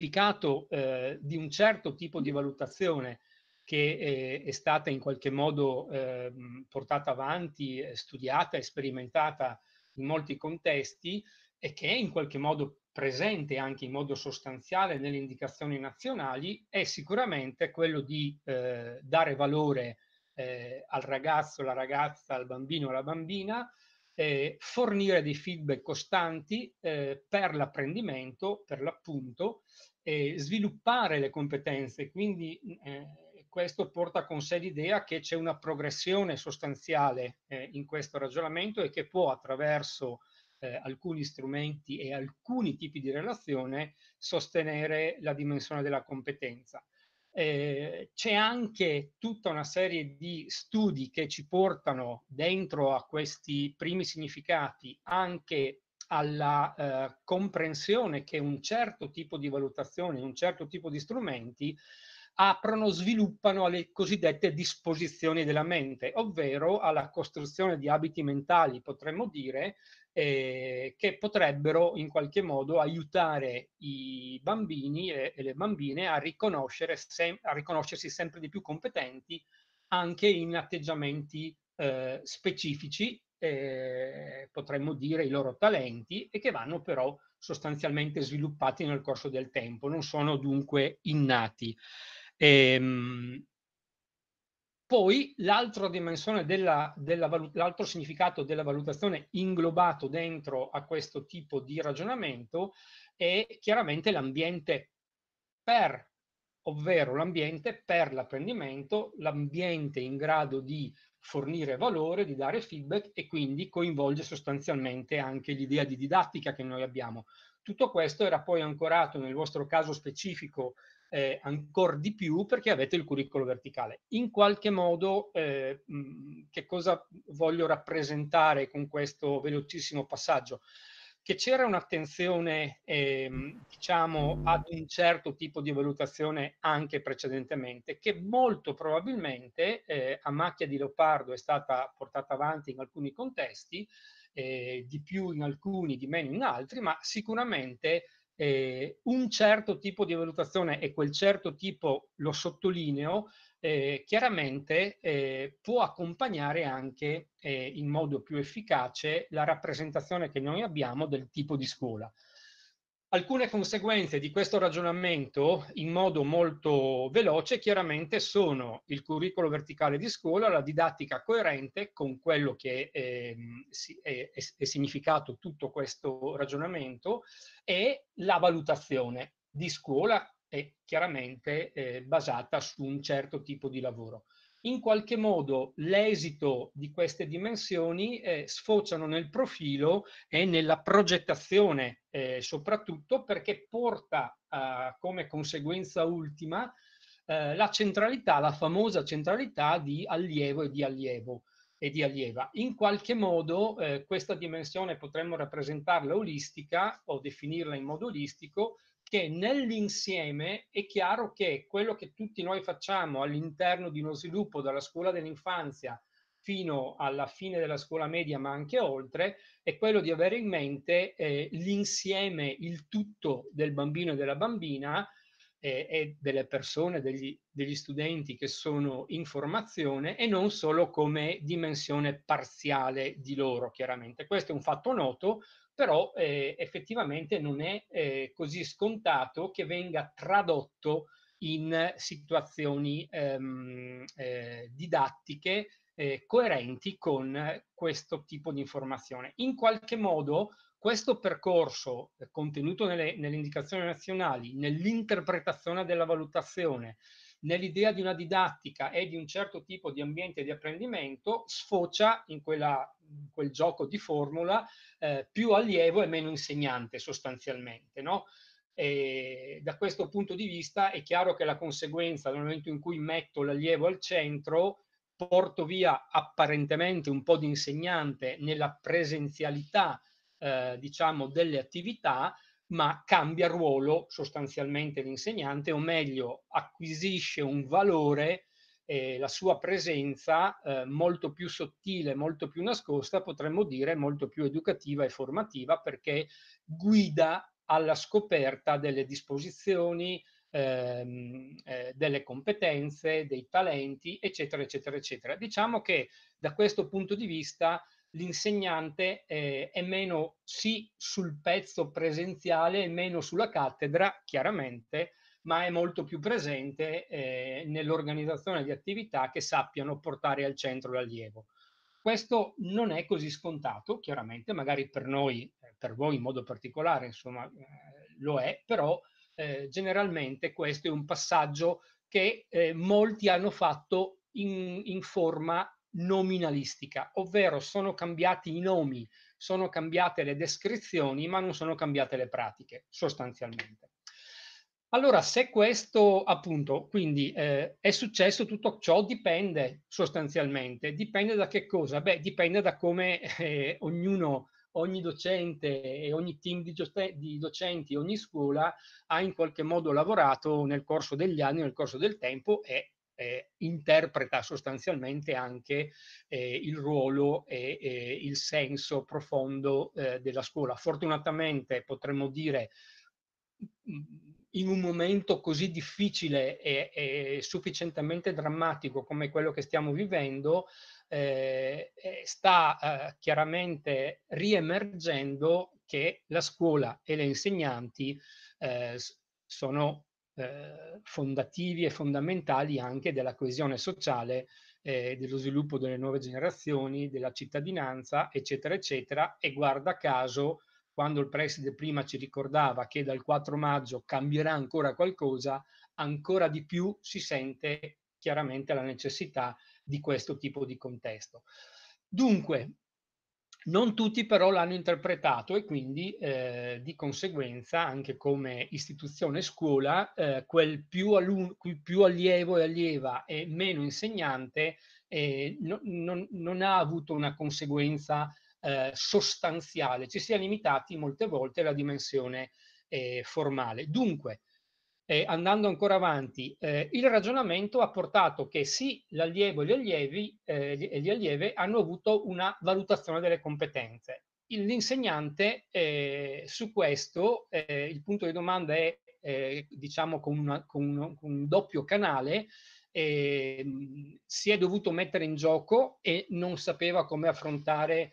significato eh, di un certo tipo di valutazione che è, eh, è stata in qualche modo eh, portata avanti, studiata e sperimentata in molti contesti e che è in qualche modo presente anche in modo sostanziale nelle indicazioni nazionali, è sicuramente quello di eh, dare valore eh, al ragazzo, alla ragazza, al bambino, alla bambina, eh, fornire dei feedback costanti eh, per l'apprendimento, per l'appunto, eh, sviluppare le competenze, quindi mm, eh, questo porta con sé l'idea che c'è una progressione sostanziale eh, in questo ragionamento e che può attraverso eh, alcuni strumenti e alcuni tipi di relazione sostenere la dimensione della competenza. Eh, c'è anche tutta una serie di studi che ci portano dentro a questi primi significati anche alla eh, comprensione che un certo tipo di valutazioni, un certo tipo di strumenti aprono, sviluppano alle cosiddette disposizioni della mente, ovvero alla costruzione di abiti mentali, potremmo dire, eh, che potrebbero in qualche modo aiutare i bambini e, e le bambine a, sem a riconoscersi sempre di più competenti anche in atteggiamenti eh, specifici eh, potremmo dire, i loro talenti e che vanno però sostanzialmente sviluppati nel corso del tempo, non sono dunque innati. Ehm, poi l'altra della, della l'altro significato della valutazione inglobato dentro a questo tipo di ragionamento è chiaramente l'ambiente per, ovvero l'ambiente per l'apprendimento, l'ambiente in grado di fornire valore, di dare feedback e quindi coinvolge sostanzialmente anche l'idea di didattica che noi abbiamo. Tutto questo era poi ancorato nel vostro caso specifico eh, ancora di più perché avete il curriculum verticale. In qualche modo eh, mh, che cosa voglio rappresentare con questo velocissimo passaggio? che c'era un'attenzione, ehm, diciamo, ad un certo tipo di valutazione anche precedentemente, che molto probabilmente eh, a macchia di leopardo è stata portata avanti in alcuni contesti, eh, di più in alcuni, di meno in altri, ma sicuramente eh, un certo tipo di valutazione e quel certo tipo, lo sottolineo, eh, chiaramente eh, può accompagnare anche eh, in modo più efficace la rappresentazione che noi abbiamo del tipo di scuola. Alcune conseguenze di questo ragionamento in modo molto veloce chiaramente sono il curriculum verticale di scuola, la didattica coerente con quello che ehm, è, è, è significato tutto questo ragionamento e la valutazione di scuola è chiaramente eh, basata su un certo tipo di lavoro. In qualche modo l'esito di queste dimensioni eh, sfociano nel profilo e nella progettazione eh, soprattutto perché porta come conseguenza ultima eh, la centralità, la famosa centralità di allievo e di allievo e di allieva. In qualche modo eh, questa dimensione potremmo rappresentarla olistica o definirla in modo olistico che nell'insieme è chiaro che quello che tutti noi facciamo all'interno di uno sviluppo dalla scuola dell'infanzia fino alla fine della scuola media, ma anche oltre, è quello di avere in mente eh, l'insieme, il tutto del bambino e della bambina eh, e delle persone, degli, degli studenti che sono in formazione e non solo come dimensione parziale di loro, chiaramente. Questo è un fatto noto, però eh, effettivamente non è eh, così scontato che venga tradotto in situazioni ehm, eh, didattiche eh, coerenti con questo tipo di informazione. In qualche modo questo percorso eh, contenuto nelle, nelle indicazioni nazionali, nell'interpretazione della valutazione, nell'idea di una didattica e di un certo tipo di ambiente di apprendimento, sfocia in, quella, in quel gioco di formula eh, più allievo e meno insegnante sostanzialmente. No? E da questo punto di vista è chiaro che la conseguenza nel momento in cui metto l'allievo al centro porto via apparentemente un po' di insegnante nella presenzialità eh, diciamo delle attività ma cambia ruolo sostanzialmente l'insegnante, o meglio acquisisce un valore, eh, la sua presenza eh, molto più sottile, molto più nascosta, potremmo dire molto più educativa e formativa perché guida alla scoperta delle disposizioni, Ehm, eh, delle competenze, dei talenti, eccetera, eccetera, eccetera. Diciamo che da questo punto di vista l'insegnante eh, è meno sì sul pezzo presenziale e meno sulla cattedra, chiaramente, ma è molto più presente eh, nell'organizzazione di attività che sappiano portare al centro l'allievo. Questo non è così scontato, chiaramente, magari per noi, eh, per voi in modo particolare, insomma, eh, lo è, però eh, generalmente questo è un passaggio che eh, molti hanno fatto in, in forma nominalistica, ovvero sono cambiati i nomi, sono cambiate le descrizioni, ma non sono cambiate le pratiche, sostanzialmente. Allora, se questo appunto, quindi eh, è successo, tutto ciò dipende sostanzialmente. Dipende da che cosa? Beh, dipende da come eh, ognuno, ogni docente e ogni team di, di, docenti, ogni scuola ha in qualche modo lavorato nel corso degli anni, nel corso del tempo e eh, interpreta sostanzialmente anche eh, il ruolo e, e, il senso profondo eh, della scuola. Fortunatamente potremmo dire in un momento così difficile e, e sufficientemente drammatico come quello che stiamo vivendo, eh, eh, sta eh, chiaramente riemergendo che la scuola e le insegnanti sono eh, fondativi e fondamentali anche della coesione sociale, eh, dello sviluppo delle nuove generazioni, della cittadinanza, eccetera, eccetera. E guarda caso, quando il preside prima ci ricordava che dal 4 maggio cambierà ancora qualcosa, ancora di più si sente chiaramente la necessità di questo tipo di contesto. Dunque, non tutti però l'hanno interpretato e quindi eh, di conseguenza anche come istituzione scuola eh, quel più, più, allievo e allieva e meno insegnante eh, no, non, non, ha avuto una conseguenza eh, sostanziale, ci si è limitati molte volte alla dimensione eh, formale. Dunque, eh, andando ancora avanti, eh, il ragionamento ha portato che sì, l'allievo e gli allievi eh, gli allieve hanno avuto una valutazione delle competenze. L'insegnante eh, su questo, eh, il punto di domanda è eh, diciamo con, una, con, uno, con, un doppio canale, ehm, si è dovuto mettere in gioco e non sapeva come affrontare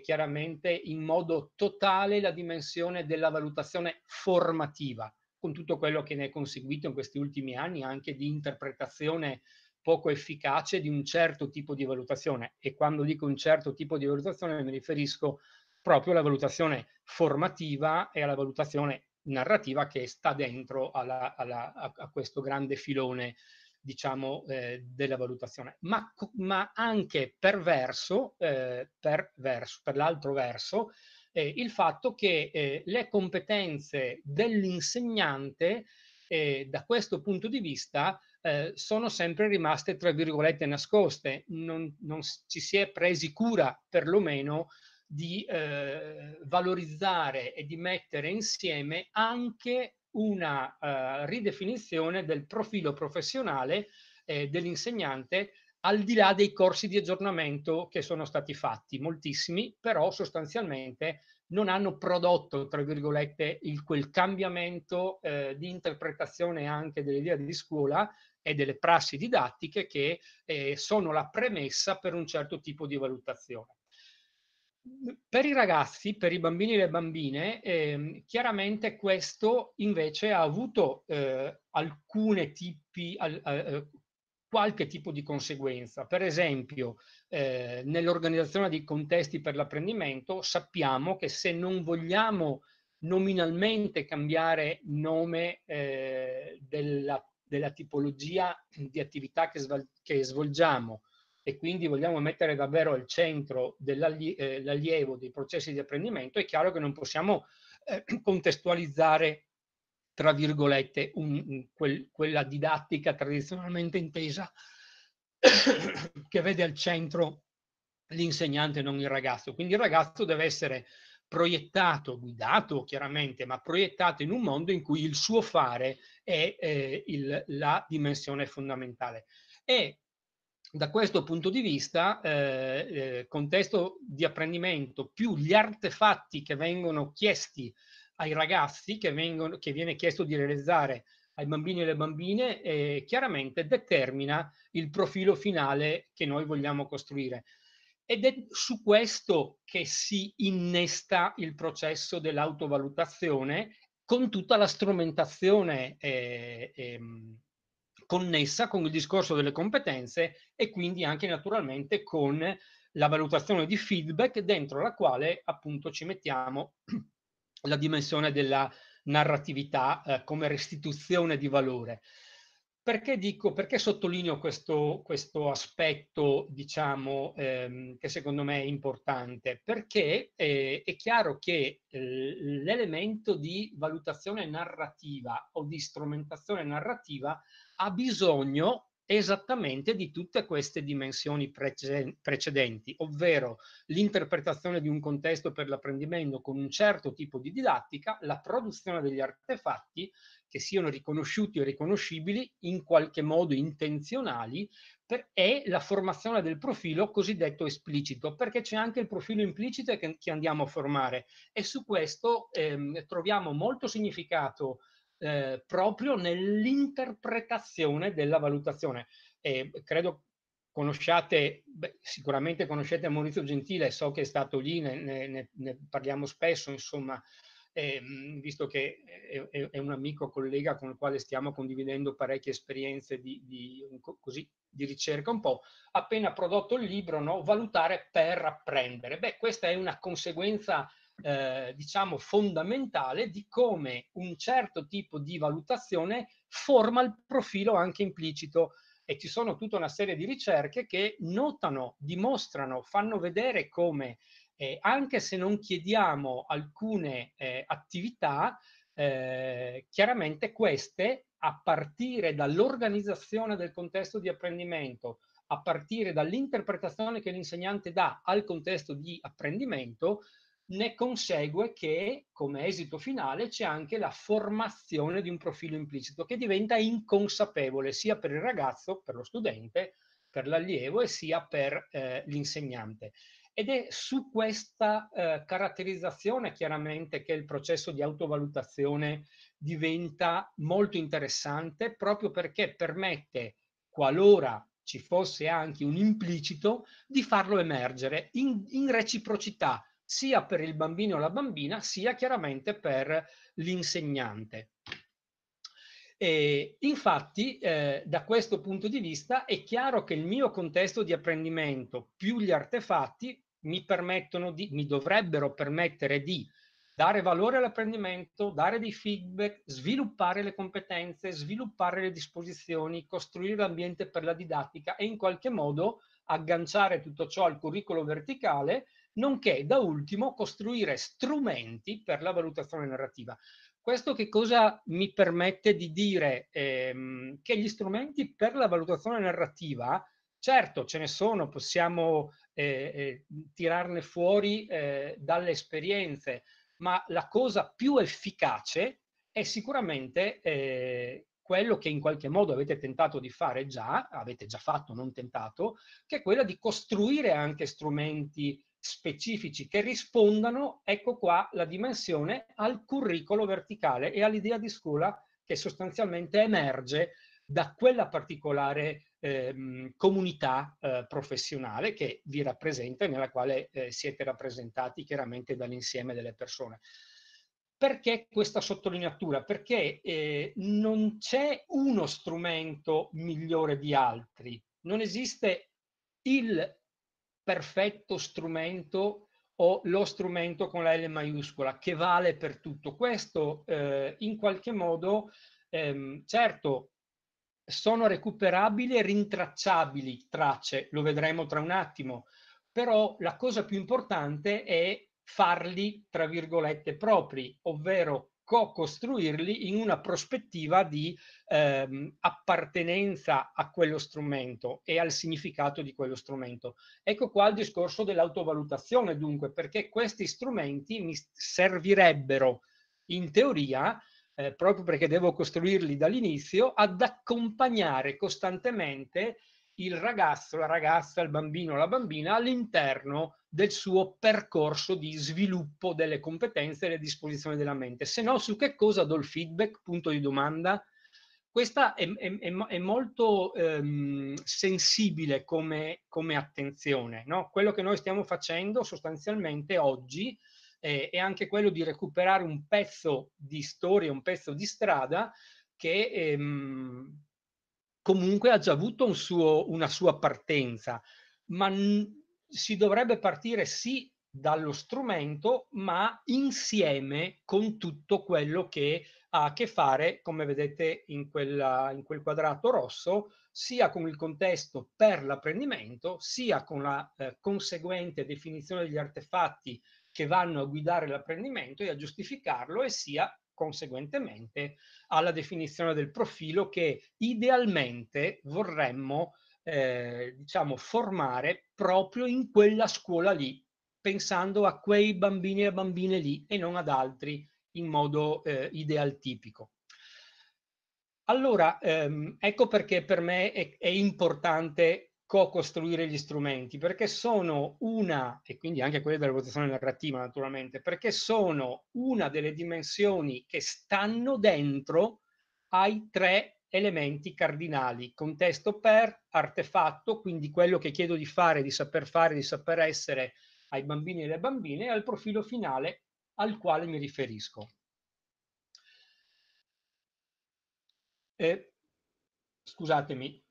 chiaramente in modo totale la dimensione della valutazione formativa con tutto quello che ne è conseguito in questi ultimi anni anche di interpretazione poco efficace di un certo tipo di valutazione e quando dico un certo tipo di valutazione mi riferisco proprio alla valutazione formativa e alla valutazione narrativa che sta dentro alla, alla, a, a, questo grande filone diciamo eh, della valutazione ma, ma anche perverso, eh, per, per l'altro verso eh, il fatto che eh, le competenze dell'insegnante eh, da questo punto di vista eh, sono sempre rimaste, tra virgolette, nascoste, non, non ci si è presi cura perlomeno di eh, valorizzare e di mettere insieme anche una eh, ridefinizione del profilo professionale dell'insegnante al di là dei corsi di aggiornamento che sono stati fatti, moltissimi, però sostanzialmente non hanno prodotto, tra virgolette, il, quel cambiamento eh, di interpretazione anche delle idee di scuola e delle prassi didattiche che eh, sono la premessa per un certo tipo di valutazione. Per i ragazzi, per i bambini e le bambine, eh, chiaramente questo invece ha avuto eh, alcune tipi, al, eh, qualche tipo di conseguenza. Per esempio, eh, nell'organizzazione dei contesti per l'apprendimento sappiamo che se non vogliamo nominalmente cambiare nome eh, della, della, tipologia di attività che, che, svolgiamo e quindi vogliamo mettere davvero al centro dell'allievo eh, dei processi di apprendimento, è chiaro che non possiamo eh, contestualizzare tra virgolette, un, quel, quella didattica tradizionalmente intesa che vede al centro l'insegnante, non il ragazzo. Quindi il ragazzo deve essere proiettato, guidato chiaramente, ma proiettato in un mondo in cui il suo fare è eh, il, la dimensione fondamentale. E da questo punto di vista, eh, eh contesto di apprendimento più gli artefatti che vengono chiesti ai ragazzi che, vengono, che viene chiesto di realizzare ai bambini e alle bambine eh, chiaramente determina il profilo finale che noi vogliamo costruire. Ed è su questo che si innesta il processo dell'autovalutazione con tutta la strumentazione eh, eh, connessa con il discorso delle competenze e quindi anche naturalmente con la valutazione di feedback dentro la quale appunto ci mettiamo la dimensione della narratività eh, come restituzione di valore. Perché, dico, perché sottolineo questo, questo aspetto, diciamo, ehm, che secondo me è importante? Perché eh, è chiaro che eh, l'elemento di valutazione narrativa o di strumentazione narrativa ha bisogno esattamente di tutte queste dimensioni precedenti, ovvero l'interpretazione di un contesto per l'apprendimento con un certo tipo di didattica, la produzione degli artefatti che siano riconosciuti o riconoscibili, in qualche modo intenzionali, per, e la formazione del profilo cosiddetto esplicito, perché c'è anche il profilo implicito che, che andiamo a formare e su questo ehm, troviamo molto significato eh, proprio nell'interpretazione della valutazione. E credo conosciate, beh, sicuramente conoscete Maurizio Gentile, so che è stato lì, ne, ne, ne parliamo spesso, insomma, eh, visto che è, è, un amico collega con il quale stiamo condividendo parecchie esperienze di, di, così, di ricerca, un po' appena prodotto il libro, no? valutare per apprendere. Beh, questa è una conseguenza eh, diciamo fondamentale di come un certo tipo di valutazione forma il profilo anche implicito e ci sono tutta una serie di ricerche che notano, dimostrano, fanno vedere come eh, anche se non chiediamo alcune eh, attività, eh, chiaramente queste, a partire dall'organizzazione del contesto di apprendimento, a partire dall'interpretazione che l'insegnante dà al contesto di apprendimento, ne consegue che come esito finale c'è anche la formazione di un profilo implicito che diventa inconsapevole sia per il ragazzo, per lo studente, per l'allievo e sia per eh, l'insegnante. Ed è su questa eh, caratterizzazione chiaramente che il processo di autovalutazione diventa molto interessante proprio perché permette, qualora ci fosse anche un implicito, di farlo emergere in, in reciprocità sia per il bambino o la bambina, sia chiaramente per l'insegnante. infatti, eh, da questo punto di vista, è chiaro che il mio contesto di apprendimento più gli artefatti mi, di, mi dovrebbero permettere di dare valore all'apprendimento, dare dei feedback, sviluppare le competenze, sviluppare le disposizioni, costruire l'ambiente per la didattica e in qualche modo agganciare tutto ciò al curriculum verticale nonché da ultimo costruire strumenti per la valutazione narrativa. Questo che cosa mi permette di dire? Ehm, che gli strumenti per la valutazione narrativa, certo ce ne sono, possiamo eh, eh, tirarne fuori eh, dalle esperienze, ma la cosa più efficace è sicuramente eh, quello che in qualche modo avete tentato di fare già, avete già fatto, non tentato, che è quella di costruire anche strumenti specifici che rispondano, ecco qua la dimensione al curriculum verticale e all'idea di scuola che sostanzialmente emerge da quella particolare eh, comunità eh, professionale che vi rappresenta e nella quale eh, siete rappresentati chiaramente dall'insieme delle persone. Perché questa sottolineatura? Perché eh, non c'è uno strumento migliore di altri, non esiste il perfetto strumento o lo strumento con la L maiuscola che vale per tutto. Questo eh, in qualche modo, ehm, certo, sono recuperabili e rintracciabili tracce, lo vedremo tra un attimo, però la cosa più importante è farli, tra virgolette, propri, ovvero co-costruirli in una prospettiva di ehm, appartenenza a quello strumento e al significato di quello strumento. Ecco qua il discorso dell'autovalutazione, dunque, perché questi strumenti mi servirebbero in teoria, eh, proprio perché devo costruirli dall'inizio, ad accompagnare costantemente il ragazzo, la ragazza, il bambino, la bambina all'interno del suo percorso di sviluppo delle competenze e le disposizioni della mente. Se no, su che cosa do il feedback? Punto di domanda. Questa è, è, è molto ehm, sensibile come, come attenzione. No? Quello che noi stiamo facendo sostanzialmente oggi eh, è anche quello di recuperare un pezzo di storia, un pezzo di strada che ehm, comunque ha già avuto un suo, una sua partenza, ma si dovrebbe partire sì dallo strumento, ma insieme con tutto quello che ha a che fare, come vedete in, quella, in quel quadrato rosso, sia con il contesto per l'apprendimento, sia con la eh, conseguente definizione degli artefatti che vanno a guidare l'apprendimento e a giustificarlo, e sia conseguentemente alla definizione del profilo che idealmente vorremmo eh, diciamo, formare proprio in quella scuola lì, pensando a quei bambini e bambine lì e non ad altri in modo eh, ideal tipico. Allora, ehm, ecco perché per me è, è importante co-costruire gli strumenti, perché sono una, e quindi anche quelle della votazione narrativa naturalmente, perché sono una delle dimensioni che stanno dentro ai tre elementi cardinali, contesto per, artefatto, quindi quello che chiedo di fare, di saper fare, di saper essere ai bambini e alle bambine, e al profilo finale al quale mi riferisco. Eh, scusatemi,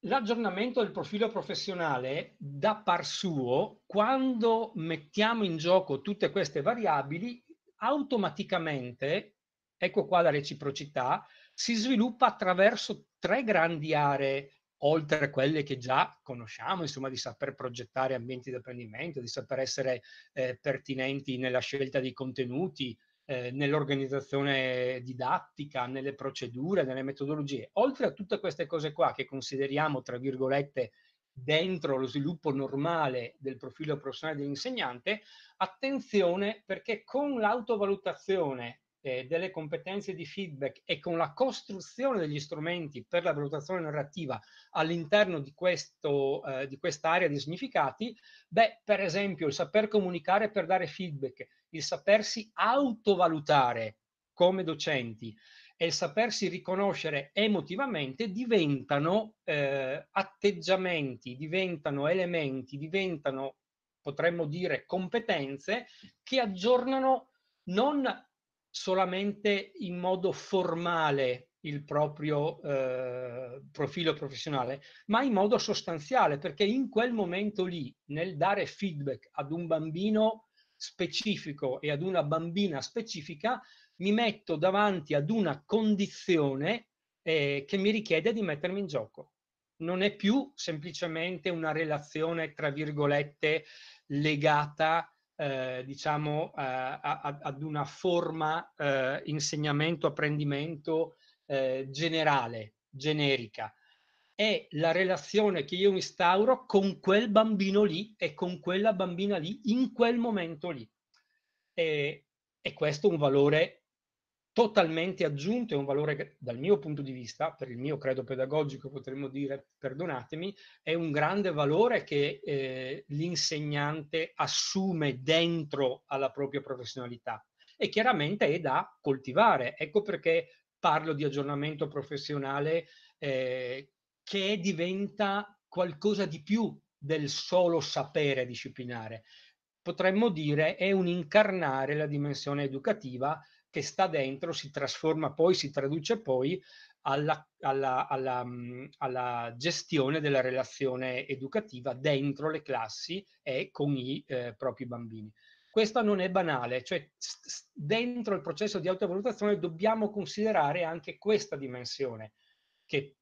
l'aggiornamento del profilo professionale da par suo, quando mettiamo in gioco tutte queste variabili, automaticamente, ecco qua la reciprocità, si sviluppa attraverso tre grandi aree, oltre a quelle che già conosciamo, insomma, di saper progettare ambienti di apprendimento, di saper essere eh, pertinenti nella scelta dei contenuti, eh, nell'organizzazione didattica, nelle procedure, nelle metodologie. Oltre a tutte queste cose qua che consideriamo, tra virgolette, dentro lo sviluppo normale del profilo professionale dell'insegnante, attenzione perché con l'autovalutazione eh, delle competenze di feedback e con la costruzione degli strumenti per la valutazione narrativa all'interno di, questo, eh, di quest'area di significati, beh, per esempio, il saper comunicare per dare feedback, il sapersi autovalutare come docenti e il sapersi riconoscere emotivamente diventano eh, atteggiamenti, diventano elementi, diventano, potremmo dire, competenze che aggiornano non solamente in modo formale il proprio eh, profilo professionale, ma in modo sostanziale, perché in quel momento lì, nel dare feedback ad un bambino specifico e ad una bambina specifica, mi metto davanti ad una condizione eh, che mi richiede di mettermi in gioco. Non è più semplicemente una relazione, tra virgolette, legata eh, diciamo, eh, a, a, ad una forma eh, insegnamento, apprendimento eh, generale, generica. È la relazione che io instauro con quel bambino lì e con quella bambina lì in quel momento lì. E, e questo è un valore totalmente aggiunto è un valore che dal mio punto di vista, per il mio credo pedagogico potremmo dire, perdonatemi, è un grande valore che eh, l'insegnante assume dentro alla propria professionalità e chiaramente è da coltivare. Ecco perché parlo di aggiornamento professionale eh, che diventa qualcosa di più del solo sapere disciplinare. Potremmo dire è un incarnare la dimensione educativa che sta dentro si trasforma poi, si traduce poi alla, alla, alla, alla gestione della relazione educativa dentro le classi e con i eh, propri bambini. Questa non è banale, cioè dentro il processo di autovalutazione dobbiamo considerare anche questa dimensione, che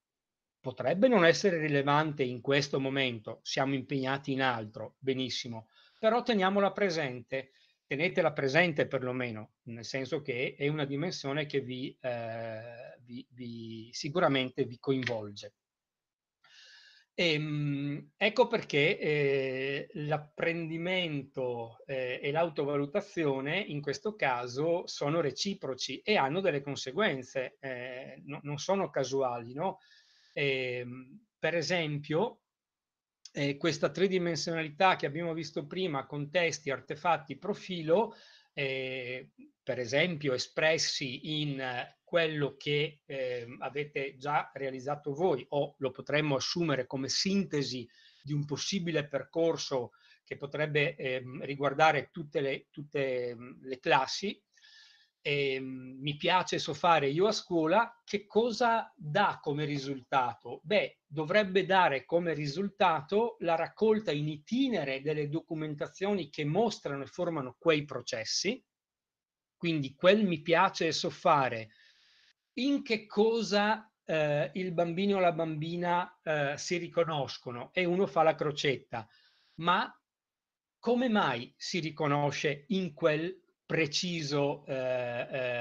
potrebbe non essere rilevante in questo momento, siamo impegnati in altro, benissimo, però teniamola presente tenetela presente perlomeno, nel senso che è una dimensione che vi, eh, vi, vi sicuramente vi coinvolge. E, ehm, ecco perché eh, l'apprendimento eh, e l'autovalutazione in questo caso sono reciproci e hanno delle conseguenze, eh, no, non sono casuali. No? E, ehm, per esempio, eh, questa tridimensionalità che abbiamo visto prima, contesti, artefatti, profilo, eh, per esempio espressi in quello che eh, avete già realizzato voi o lo potremmo assumere come sintesi di un possibile percorso che potrebbe eh, riguardare tutte, le, tutte ehm, le classi, eh, mi piace so fare io a scuola, che cosa dà come risultato? Beh, dovrebbe dare come risultato la raccolta in itinere delle documentazioni che mostrano e formano quei processi, quindi quel mi piace so fare, in che cosa eh, il bambino o la bambina eh, si riconoscono e uno fa la crocetta, ma come mai si riconosce in quel preciso, eh,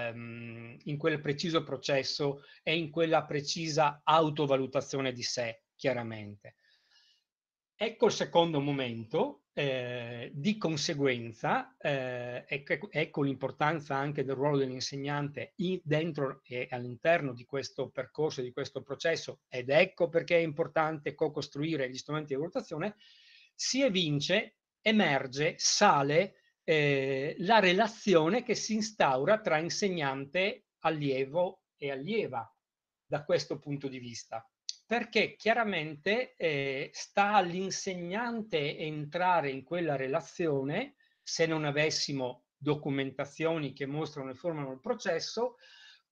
ehm, in quel preciso processo e in quella precisa autovalutazione di sé, chiaramente. Ecco il secondo momento, eh, di conseguenza, eh, ecco, ecco l'importanza anche del ruolo dell'insegnante dentro e all'interno di questo percorso, di questo processo, ed ecco perché è importante co-costruire gli strumenti di valutazione, si evince, emerge, sale eh, la relazione che si instaura tra insegnante, allievo e allieva da questo punto di vista. Perché chiaramente eh, sta all'insegnante entrare in quella relazione, se non avessimo documentazioni che mostrano e formano il processo,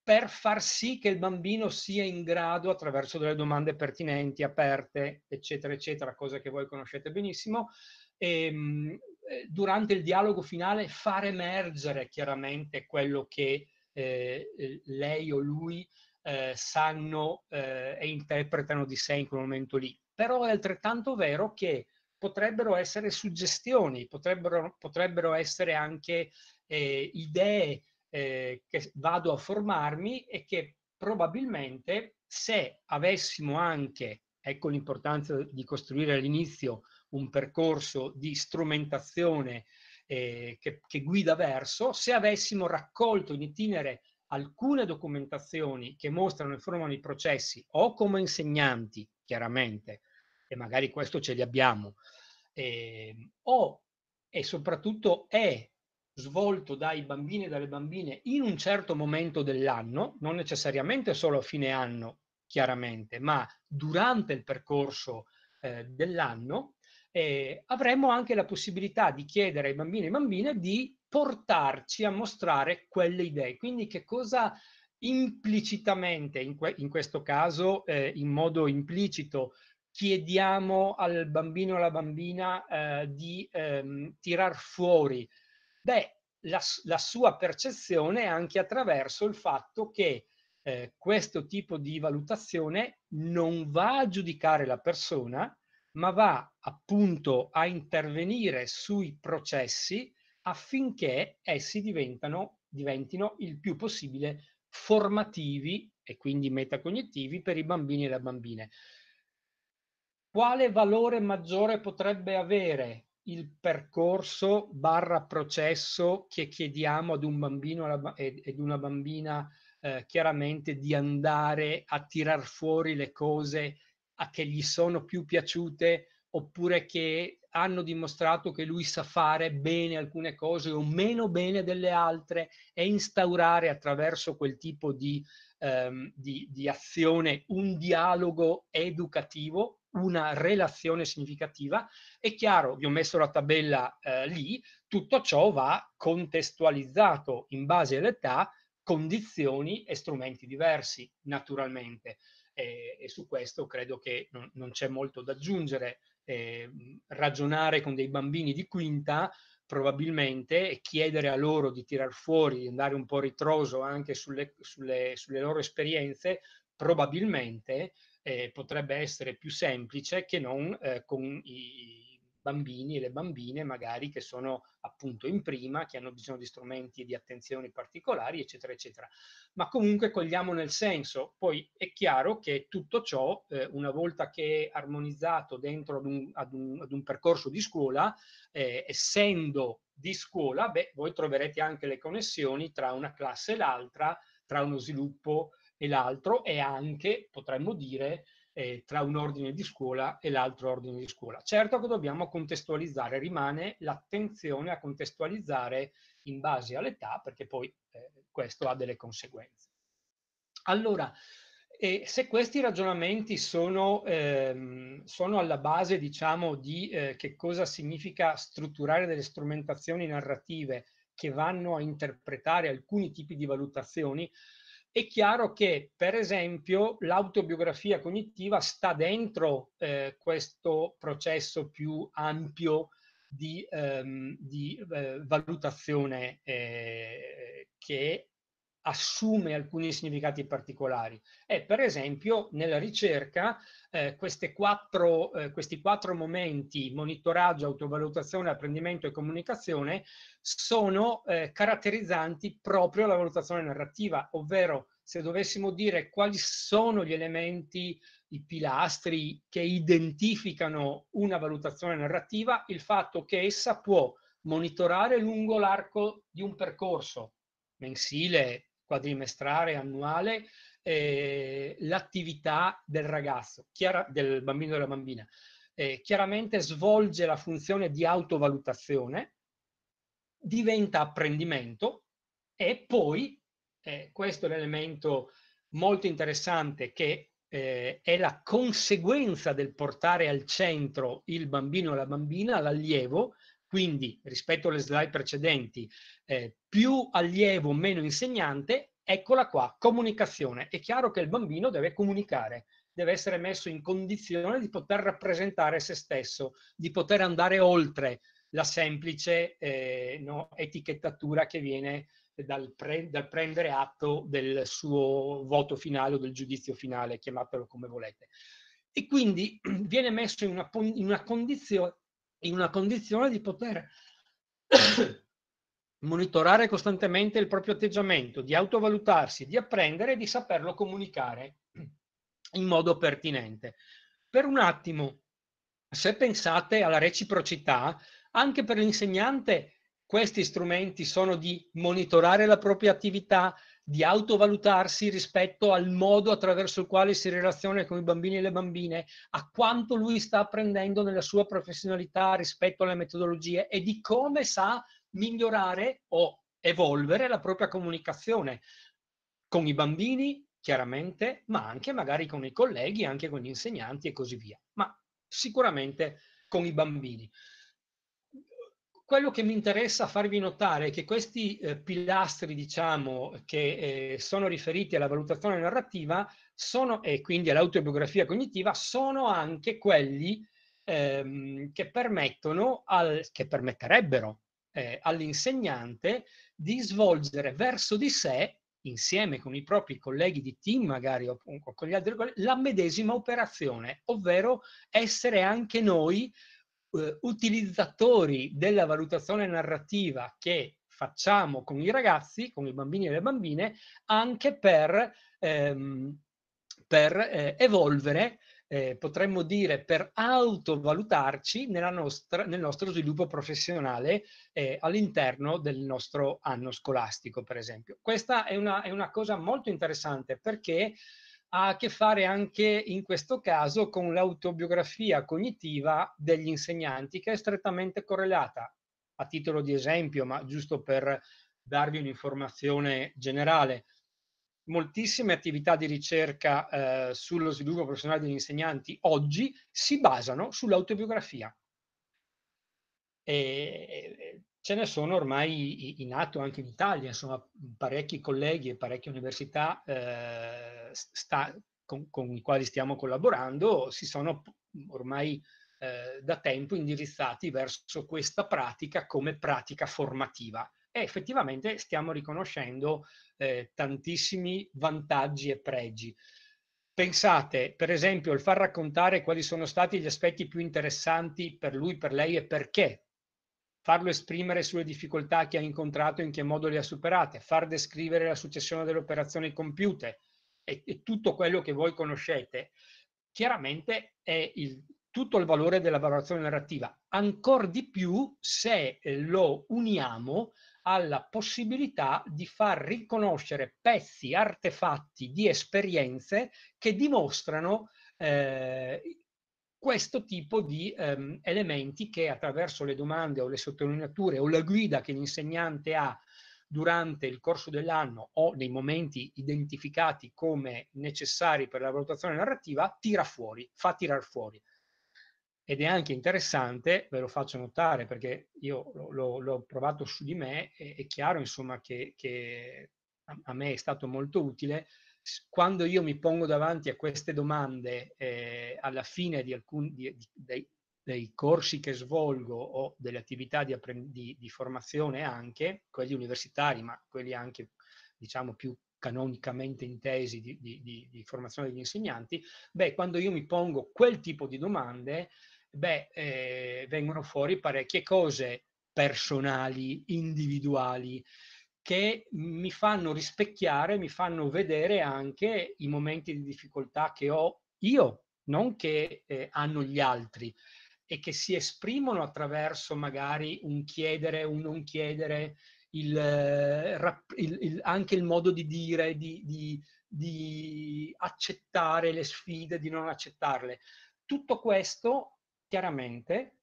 per far sì che il bambino sia in grado, attraverso delle domande pertinenti, aperte, eccetera, eccetera, cosa che voi conoscete benissimo, ehm, eh, durante il dialogo finale far emergere chiaramente quello che eh, eh lei o lui eh, sanno eh, e interpretano di sé in quel momento lì. Però è altrettanto vero che potrebbero essere suggestioni, potrebbero, potrebbero essere anche idee che vado a formarmi e che probabilmente se avessimo anche, ecco l'importanza di costruire all'inizio un percorso di strumentazione eh, che, che guida verso, se avessimo raccolto in itinere alcune documentazioni che mostrano e formano i processi o come insegnanti, chiaramente, e magari questo ce li abbiamo, eh, o e soprattutto è svolto dai bambini e dalle bambine in un certo momento dell'anno, non necessariamente solo a fine anno, chiaramente, ma durante il percorso eh, dell'anno, eh, avremo anche la possibilità di chiedere ai bambini e bambine di portarci a mostrare quelle idee. Quindi che cosa implicitamente, in, que in questo caso eh, in modo implicito, chiediamo al bambino o alla bambina eh, di ehm, tirar fuori? Beh, la, la, sua percezione anche attraverso il fatto che eh, questo tipo di valutazione non va a giudicare la persona, ma va appunto a intervenire sui processi affinché essi diventino il più possibile formativi e quindi metacognitivi per i bambini e le bambine. Quale valore maggiore potrebbe avere il percorso barra processo che chiediamo ad un bambino ed una bambina eh, chiaramente di andare a tirar fuori le cose a che gli sono più piaciute oppure che hanno dimostrato che lui sa fare bene alcune cose o meno bene delle altre e instaurare attraverso quel tipo di, ehm, di, di azione un dialogo educativo una relazione significativa. È chiaro, vi ho messo la tabella eh, lì, tutto ciò va contestualizzato in base all'età, condizioni e strumenti diversi, naturalmente e, e su questo credo che non, non c'è molto da aggiungere. Eh, ragionare con dei bambini di quinta probabilmente e chiedere a loro di tirar fuori, di andare un po' ritroso anche sulle, sulle, sulle loro esperienze, probabilmente eh, potrebbe essere più semplice che non eh, con i, bambini e le bambine magari che sono appunto in prima, che hanno bisogno di strumenti e di attenzioni particolari, eccetera, eccetera. Ma comunque cogliamo nel senso, poi è chiaro che tutto ciò, eh, una volta che è armonizzato dentro ad un, ad un, ad un percorso di scuola, eh, essendo di scuola, beh, voi troverete anche le connessioni tra una classe e l'altra, tra uno sviluppo e l'altro e anche, potremmo dire, eh, tra un ordine di scuola e l'altro ordine di scuola. Certo che dobbiamo contestualizzare, rimane l'attenzione a contestualizzare in base all'età, perché poi eh, questo ha delle conseguenze. Allora, eh, se questi ragionamenti sono, ehm, sono alla base, diciamo, di eh, che cosa significa strutturare delle strumentazioni narrative che vanno a interpretare alcuni tipi di valutazioni, è chiaro che, per esempio, l'autobiografia cognitiva sta dentro eh, questo processo più ampio di, ehm, di eh, valutazione eh, che assume alcuni significati particolari. E per esempio nella ricerca eh, quattro, eh, questi quattro momenti, monitoraggio, autovalutazione, apprendimento e comunicazione, sono eh, caratterizzanti proprio la valutazione narrativa, ovvero se dovessimo dire quali sono gli elementi, i pilastri che identificano una valutazione narrativa, il fatto che essa può monitorare lungo l'arco di un percorso, mensile, quadrimestrale, annuale, eh, l'attività del ragazzo, chiara, del bambino o della bambina. Eh, chiaramente svolge la funzione di autovalutazione, diventa apprendimento e poi, eh, questo è l'elemento molto interessante che eh, è la conseguenza del portare al centro il bambino o la bambina, l'allievo, quindi rispetto alle slide precedenti, eh, più allievo, meno insegnante, eccola qua, comunicazione. È chiaro che il bambino deve comunicare, deve essere messo in condizione di poter rappresentare se stesso, di poter andare oltre la semplice eh, no, etichettatura che viene dal, pre dal, prendere atto del suo voto finale o del giudizio finale, chiamatelo come volete. E quindi viene messo in una, in una, condizione, in una condizione di poter monitorare costantemente il proprio atteggiamento, di autovalutarsi, di apprendere e di saperlo comunicare in modo pertinente. Per un attimo, se pensate alla reciprocità, anche per l'insegnante questi strumenti sono di monitorare la propria attività, di autovalutarsi rispetto al modo attraverso il quale si relaziona con i bambini e le bambine, a quanto lui sta apprendendo nella sua professionalità rispetto alle metodologie e di come sa migliorare o evolvere la propria comunicazione con i bambini, chiaramente, ma anche magari con i colleghi, anche con gli insegnanti e così via, ma sicuramente con i bambini. Quello che mi interessa farvi notare è che questi eh, pilastri, diciamo, che eh, sono riferiti alla valutazione narrativa sono, e quindi all'autobiografia cognitiva, sono anche quelli ehm, che permettono, al, che permetterebbero eh, all'insegnante di svolgere verso di sé, insieme con i propri colleghi di team magari o, con gli altri colleghi, la medesima operazione, ovvero essere anche noi eh, utilizzatori della valutazione narrativa che facciamo con i ragazzi, con i bambini e le bambine, anche per, ehm, per eh, evolvere eh, potremmo dire, per autovalutarci nostra, nel nostro sviluppo professionale eh, all'interno del nostro anno scolastico, per esempio. Questa è una, è una cosa molto interessante perché ha a che fare anche in questo caso con l'autobiografia cognitiva degli insegnanti che è strettamente correlata, a titolo di esempio, ma giusto per darvi un'informazione generale, moltissime attività di ricerca eh, sullo sviluppo professionale degli insegnanti oggi si basano sull'autobiografia. E ce ne sono ormai in atto anche in Italia, insomma, parecchi colleghi e parecchie università eh, sta, con, con, i quali stiamo collaborando si sono ormai eh, da tempo indirizzati verso questa pratica come pratica formativa e effettivamente stiamo riconoscendo eh, tantissimi vantaggi e pregi. Pensate, per esempio, il far raccontare quali sono stati gli aspetti più interessanti per lui, per lei e perché. Farlo esprimere sulle difficoltà che ha incontrato e in che modo le ha superate, far descrivere la successione delle operazioni compiute e, e tutto quello che voi conoscete, chiaramente è il, tutto il valore della valorazione narrativa, ancora di più se lo uniamo alla possibilità di far riconoscere pezzi, artefatti di esperienze che dimostrano eh, questo tipo di ehm, elementi che attraverso le domande o le sottolineature o la guida che l'insegnante ha durante il corso dell'anno o nei momenti identificati come necessari per la valutazione narrativa, tira fuori, fa tirar fuori ed è anche interessante, ve lo faccio notare perché io l'ho provato su di me, è, è chiaro insomma che, che a, a, me è stato molto utile, quando io mi pongo davanti a queste domande eh, alla fine di alcuni di, di, dei, dei, corsi che svolgo o delle attività di, di, di formazione anche, quelli universitari ma quelli anche diciamo più canonicamente intesi tesi di, di, di, formazione degli insegnanti, beh, quando io mi pongo quel tipo di domande, beh, eh, vengono fuori parecchie cose personali, individuali, che mi fanno rispecchiare, mi fanno vedere anche i momenti di difficoltà che ho io, non che eh, hanno gli altri e che si esprimono attraverso magari un chiedere, un non chiedere, il, eh, il, il, anche il modo di dire, di, di, di accettare le sfide, di non accettarle. Tutto questo chiaramente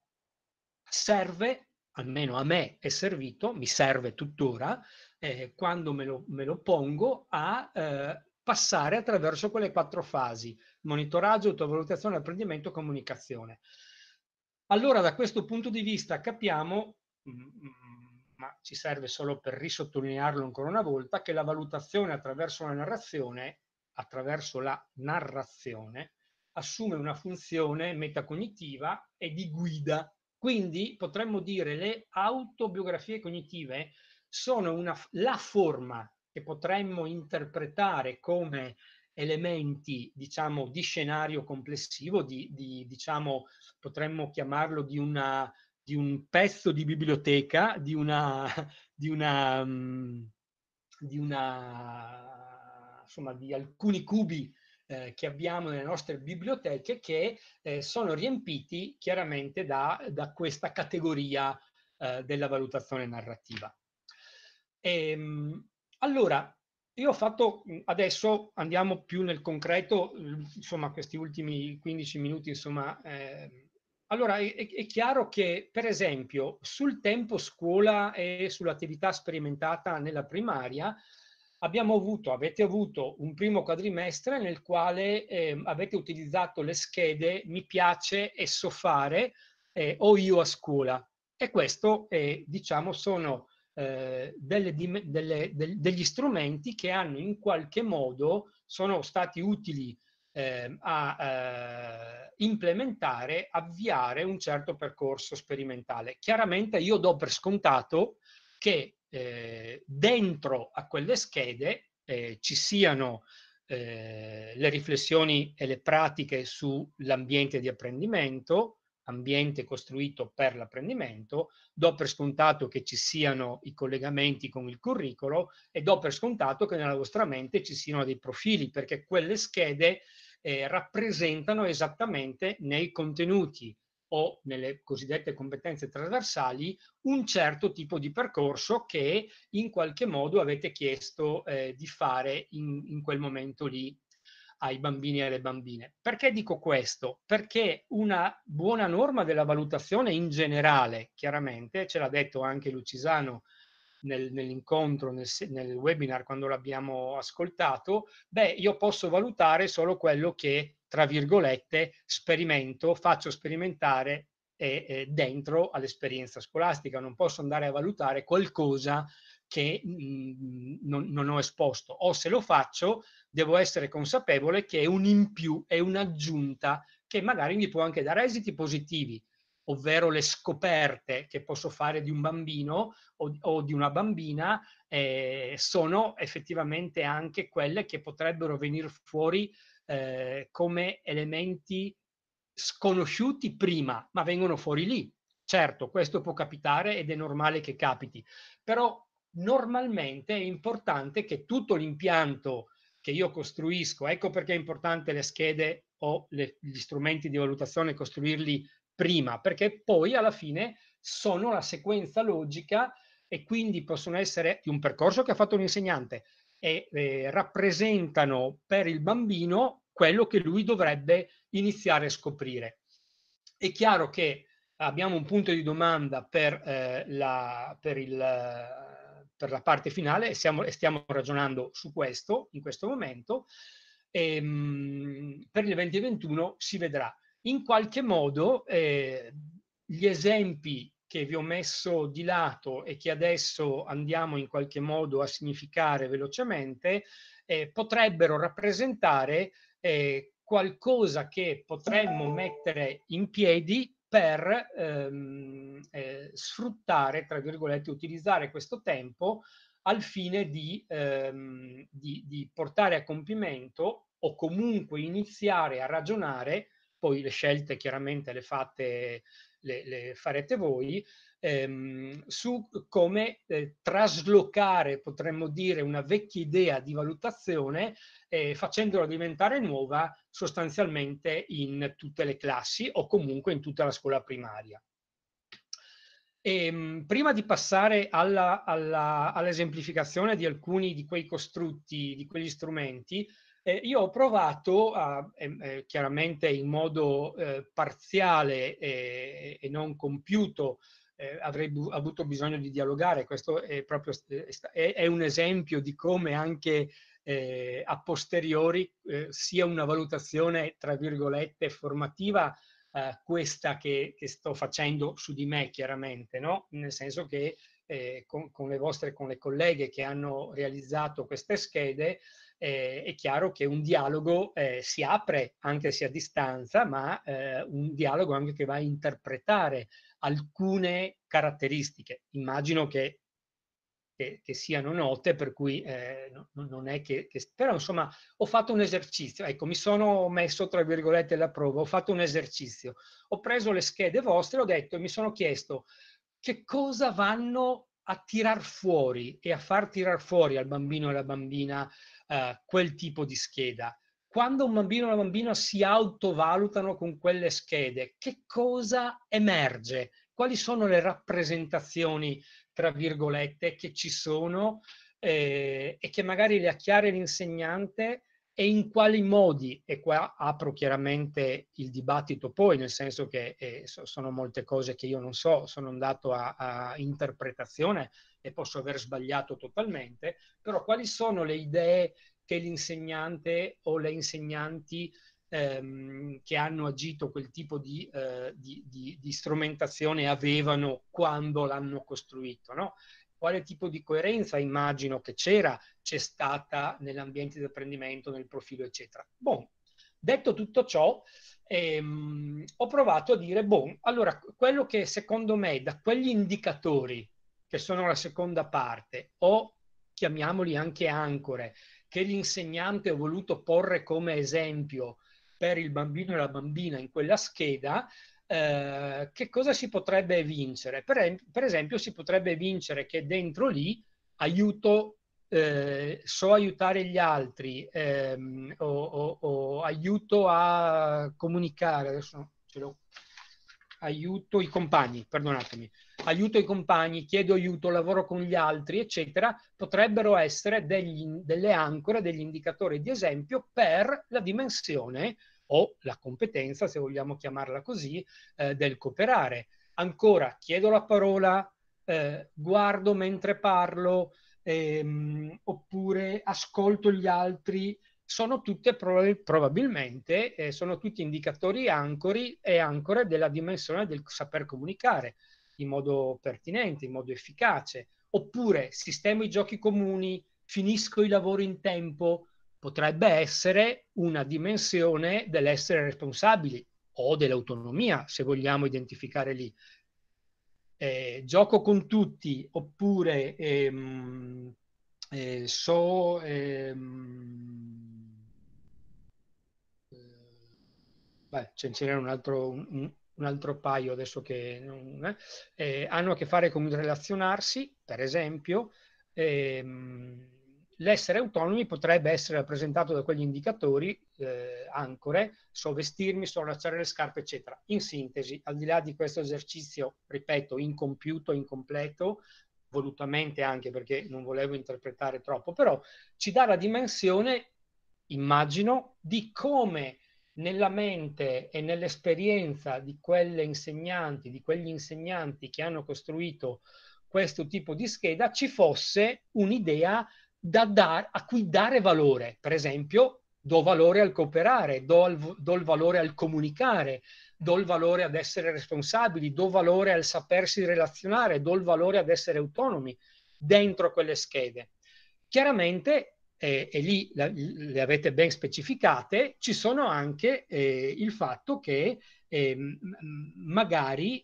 serve, almeno a me è servito, mi serve tuttora, eh, quando me lo, me lo, pongo, a eh, passare attraverso quelle quattro fasi, monitoraggio, autovalutazione, apprendimento, comunicazione. Allora da questo punto di vista capiamo, mm, mm, ma ci serve solo per risottolinearlo ancora una volta, che la valutazione attraverso la narrazione, attraverso la narrazione, assume una funzione metacognitiva e di guida. Quindi potremmo dire le autobiografie cognitive sono una, la forma che potremmo interpretare come elementi, diciamo, di scenario complessivo, di, di, diciamo, potremmo chiamarlo di, una, di un pezzo di biblioteca, di una, di una, mm, di una insomma, di alcuni cubi eh, che abbiamo nelle nostre biblioteche che eh, sono riempiti chiaramente da, da questa categoria eh, della valutazione narrativa. E, ehm, allora, io ho fatto, mm, adesso andiamo più nel concreto, insomma questi ultimi 15 minuti, insomma, ehm, allora, è, è, chiaro che, per esempio, sul tempo scuola e sull'attività sperimentata nella primaria, abbiamo avuto, avete avuto un primo quadrimestre nel quale eh, avete utilizzato le schede mi piace e so fare eh, o io a scuola. E questo, eh, diciamo, sono eh, delle, delle, de degli strumenti che hanno in qualche modo, sono stati utili ehm, a eh, implementare, avviare un certo percorso sperimentale. Chiaramente io do per scontato che eh, dentro a quelle schede eh, ci siano eh, le riflessioni e le pratiche sull'ambiente di apprendimento, ambiente costruito per l'apprendimento, do per scontato che ci siano i collegamenti con il curriculum e do per scontato che nella vostra mente ci siano dei profili, perché quelle schede eh, rappresentano esattamente nei contenuti o nelle cosiddette competenze trasversali un certo tipo di percorso che in qualche modo avete chiesto eh, di fare in, in quel momento lì ai bambini e alle bambine. Perché dico questo? Perché una buona norma della valutazione in generale, chiaramente, ce l'ha detto anche Lucisano nel, nell'incontro, nel, nel, webinar, quando l'abbiamo ascoltato, beh, io posso valutare solo quello che, tra virgolette, sperimento, faccio sperimentare eh, eh, dentro all'esperienza scolastica. Non posso andare a valutare qualcosa che mh, mm, non, non, ho esposto o se lo faccio devo essere consapevole che è un in più, è un'aggiunta che magari mi può anche dare esiti positivi, ovvero le scoperte che posso fare di un bambino o, o di una bambina, eh, sono effettivamente anche quelle che potrebbero venire fuori eh, come elementi sconosciuti prima, ma vengono fuori lì. Certo, questo può capitare ed è normale che capiti, però normalmente è importante che tutto l'impianto che io costruisco, ecco perché è importante le schede o le, gli strumenti di valutazione costruirli prima, perché poi alla fine sono la sequenza logica e quindi possono essere di un percorso che ha fatto l'insegnante e eh, rappresentano per il bambino quello che lui dovrebbe iniziare a scoprire. È chiaro che abbiamo un punto di domanda per, eh, la, per, il, per la, parte finale e, siamo, e stiamo ragionando su questo in questo momento. Ehm, e, mh, per il 2021 si vedrà in qualche modo eh, gli esempi che vi ho messo di lato e che adesso andiamo in qualche modo a significare velocemente, eh, potrebbero rappresentare eh, qualcosa che potremmo mettere in piedi per ehm, eh, sfruttare, tra virgolette, utilizzare questo tempo al fine di, ehm, di, di portare a compimento o comunque iniziare a ragionare poi le scelte chiaramente le fate le, le, farete voi, ehm, su come eh, traslocare, potremmo dire, una vecchia idea di valutazione eh, facendola diventare nuova sostanzialmente in tutte le classi o comunque in tutta la scuola primaria. E, ehm, prima di passare all'esemplificazione all di alcuni di quei costrutti, di quegli strumenti, eh, io ho provato, a, ehm, eh, chiaramente in modo eh, parziale eh, e, non compiuto, eh, avrei bu- avuto bisogno di dialogare, questo è, proprio, è, è un esempio di come anche eh, a posteriori sia una valutazione, tra virgolette, formativa questa che, che, sto facendo su di me, chiaramente, no? nel senso che con, con, le vostre, con le colleghe che hanno realizzato queste schede, eh, è chiaro che un dialogo eh, si apre anche se a distanza, ma eh, un dialogo anche che va a interpretare alcune caratteristiche. Immagino che, che, che siano note, per cui eh, no, non è che, che... Però insomma ho fatto un esercizio, ecco mi sono messo tra virgolette alla prova, ho fatto un esercizio, ho preso le schede vostre, ho detto e mi sono chiesto che cosa vanno a tirar fuori e a far tirar fuori al bambino e alla bambina eh, quel tipo di scheda. Quando un bambino e una bambina si autovalutano con quelle schede, che cosa emerge? Quali sono le rappresentazioni, tra virgolette, che ci sono eh, e che magari le ha chiare l'insegnante e in quali modi, e qua apro chiaramente il dibattito poi, nel senso che eh, sono molte cose che io non so, sono andato a, a interpretazione, e posso aver sbagliato totalmente, però quali sono le idee che l'insegnante o le insegnanti ehm, che hanno agito quel tipo di, eh, di, di, di strumentazione avevano quando l'hanno costruito, no? quale tipo di coerenza immagino che c'era, c'è stata nell'ambiente di apprendimento, nel profilo, eccetera. Bon. Detto tutto ciò, ehm, ho provato a dire, boh, allora quello che secondo me da quegli indicatori che sono la seconda parte, o chiamiamoli anche ancore, che l'insegnante ha voluto porre come esempio per il bambino e la bambina in quella scheda, eh, che cosa si potrebbe vincere? Per, per, esempio si potrebbe vincere che dentro lì aiuto, eh, so aiutare gli altri ehm, o, o, o, aiuto a comunicare, adesso ce l'ho aiuto i compagni, perdonatemi, aiuto i compagni, chiedo aiuto, lavoro con gli altri, eccetera, potrebbero essere degli, delle ancore, degli indicatori di esempio per la dimensione o la competenza, se vogliamo chiamarla così, eh, del cooperare. Ancora, chiedo la parola, eh, guardo mentre parlo, ehm, oppure ascolto gli altri, sono tutte prob- probabilmente, eh, sono tutti indicatori ancori e ancore della dimensione del saper comunicare in modo pertinente, in modo efficace. Oppure sistemo i giochi comuni, finisco i lavori in tempo, potrebbe essere una dimensione dell'essere responsabili o dell'autonomia, se vogliamo identificare lì. Eh, gioco con tutti oppure ehm, eh, so ehm, eh, beh, ce n'è un altro, un, un altro paio adesso che non, eh, eh, hanno a che fare con il relazionarsi, per esempio, ehm, l'essere autonomi potrebbe essere rappresentato da quegli indicatori, eh, ancore, so vestirmi, so allacciare le scarpe, eccetera. In sintesi, al di là di questo esercizio, ripeto, incompiuto, incompleto, volutamente anche perché non volevo interpretare troppo, però ci dà la dimensione, immagino, di come nella mente e nell'esperienza di quelle insegnanti, di quegli insegnanti che hanno costruito questo tipo di scheda, ci fosse un'idea da dar, a cui dare valore. Per esempio, do valore al cooperare, do, al, do il valore al comunicare, do il valore ad essere responsabili, do valore al sapersi relazionare, do il valore ad essere autonomi dentro quelle schede. Chiaramente eh, e lì la, le avete ben specificate, ci sono anche eh, il fatto che ehm, eh, magari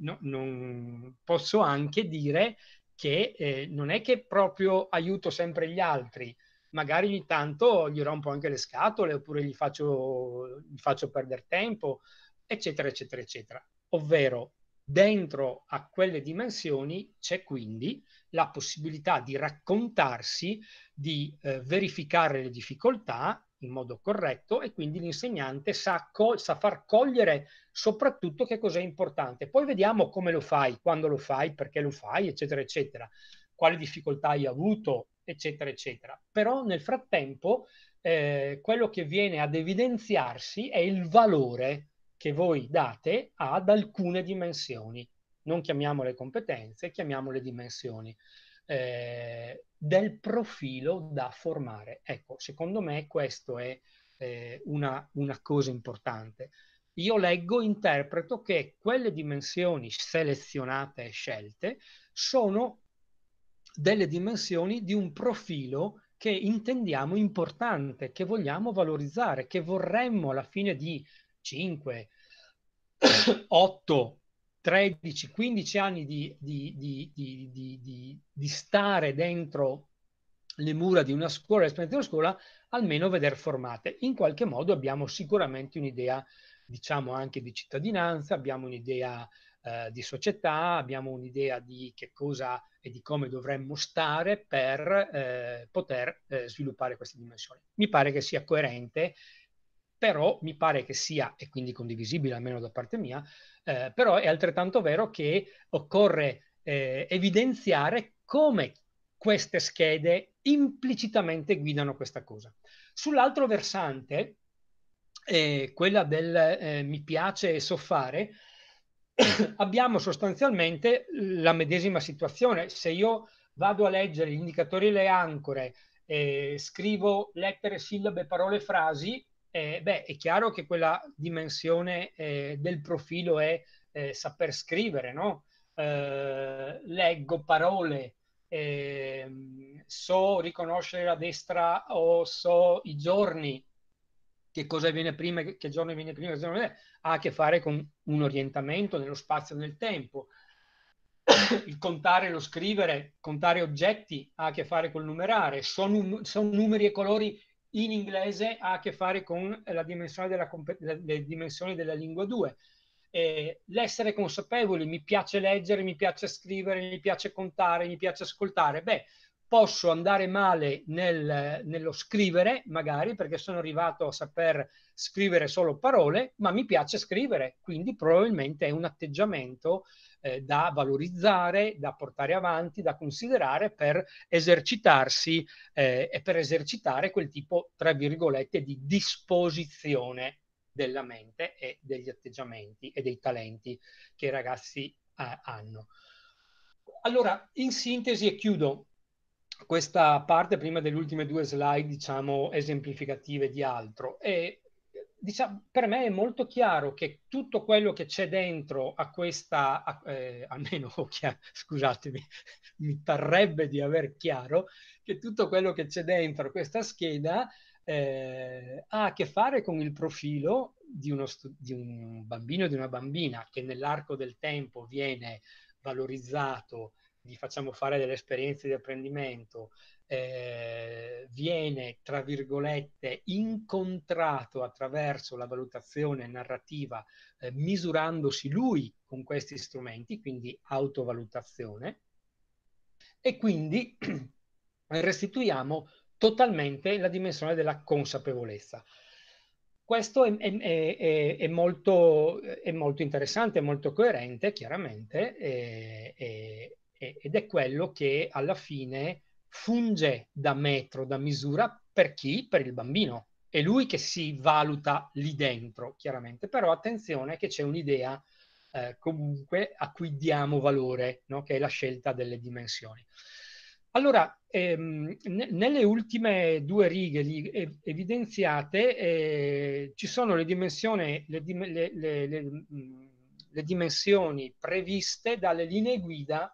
no, non posso anche dire che eh, non è che proprio aiuto sempre gli altri, magari ogni tanto gli rompo anche le scatole oppure gli faccio, gli faccio perdere tempo eccetera, eccetera, eccetera. Ovvero, dentro a quelle dimensioni c'è quindi la possibilità di raccontarsi, di eh, verificare le difficoltà in modo corretto e quindi l'insegnante sa, co- sa far cogliere soprattutto che cos'è importante. Poi vediamo come lo fai, quando lo fai, perché lo fai, eccetera, eccetera, quali difficoltà hai avuto, eccetera, eccetera. Però nel frattempo eh, quello che viene ad evidenziarsi è il valore che voi date ad alcune dimensioni. Non chiamiamole competenze, chiamiamole dimensioni. Eh, del profilo da formare. Ecco, secondo me questo è eh, una, una cosa importante. Io leggo, interpreto che quelle dimensioni selezionate e scelte sono delle dimensioni di un profilo che intendiamo importante, che vogliamo valorizzare, che vorremmo alla fine di 5, 8, 13, 15 anni di, di, di, di, stare dentro le mura di una scuola, esperienza di una scuola, almeno veder formate. In qualche modo abbiamo sicuramente un'idea, diciamo anche di cittadinanza, abbiamo un'idea eh, di società, abbiamo un'idea di che cosa e di come dovremmo stare per eh, poter eh, sviluppare queste dimensioni. Mi pare che sia coerente però mi pare che sia, e quindi condivisibile almeno da parte mia, eh, però è altrettanto vero che occorre eh, evidenziare come queste schede implicitamente guidano questa cosa. Sull'altro versante, eh, quella del eh, mi piace e so fare, abbiamo sostanzialmente la medesima situazione. Se io vado a leggere gli indicatori e le ancore, eh, scrivo lettere, sillabe, parole, frasi, eh, beh, è chiaro che quella dimensione eh, del profilo è eh, saper scrivere, no? Eh, leggo parole, ehm, so riconoscere la destra o so i giorni, che cosa viene prima, che giorno viene prima, che giorno viene, ha a che fare con un orientamento nello spazio e nel tempo. Il contare, lo scrivere, contare oggetti ha a che fare col numerare, sono num- son numeri e colori in inglese ha a che fare con la dimensione della, le dimensioni della lingua 2. Eh, l'essere consapevoli, mi piace leggere, mi piace scrivere, mi piace contare, mi piace ascoltare. Beh, posso andare male nel, nello scrivere, magari perché sono arrivato a saper scrivere solo parole, ma mi piace scrivere, quindi probabilmente è un atteggiamento eh, da valorizzare, da portare avanti, da considerare per esercitarsi eh, e per esercitare quel tipo, tra virgolette, di disposizione della mente e degli atteggiamenti e dei talenti che i ragazzi eh, hanno. Allora, in sintesi e chiudo questa parte prima delle ultime due slide, diciamo, esemplificative di altro. E diciamo, per me è molto chiaro che tutto quello che c'è dentro a questa, a, eh, almeno scusatemi, mi parrebbe di aver chiaro che tutto quello che c'è dentro questa scheda eh, ha a che fare con il profilo di, uno stu- di un bambino o di una bambina che nell'arco del tempo viene valorizzato gli facciamo fare delle esperienze di apprendimento, eh, viene, tra virgolette, incontrato attraverso la valutazione narrativa, eh, misurandosi lui con questi strumenti, quindi autovalutazione, e quindi restituiamo totalmente la dimensione della consapevolezza. Questo è, è, è, è molto, molto, interessante, molto coerente, chiaramente, ed è quello che alla fine funge da metro, da misura per chi? Per il bambino. È lui che si valuta lì dentro, chiaramente, però attenzione che c'è un'idea eh, comunque a cui diamo valore, no? che è la scelta delle dimensioni. Allora, ehm, ne, nelle ultime due righe li, eh, evidenziate eh, ci sono le dimensioni, le, le, le, mm, le dimensioni previste dalle linee guida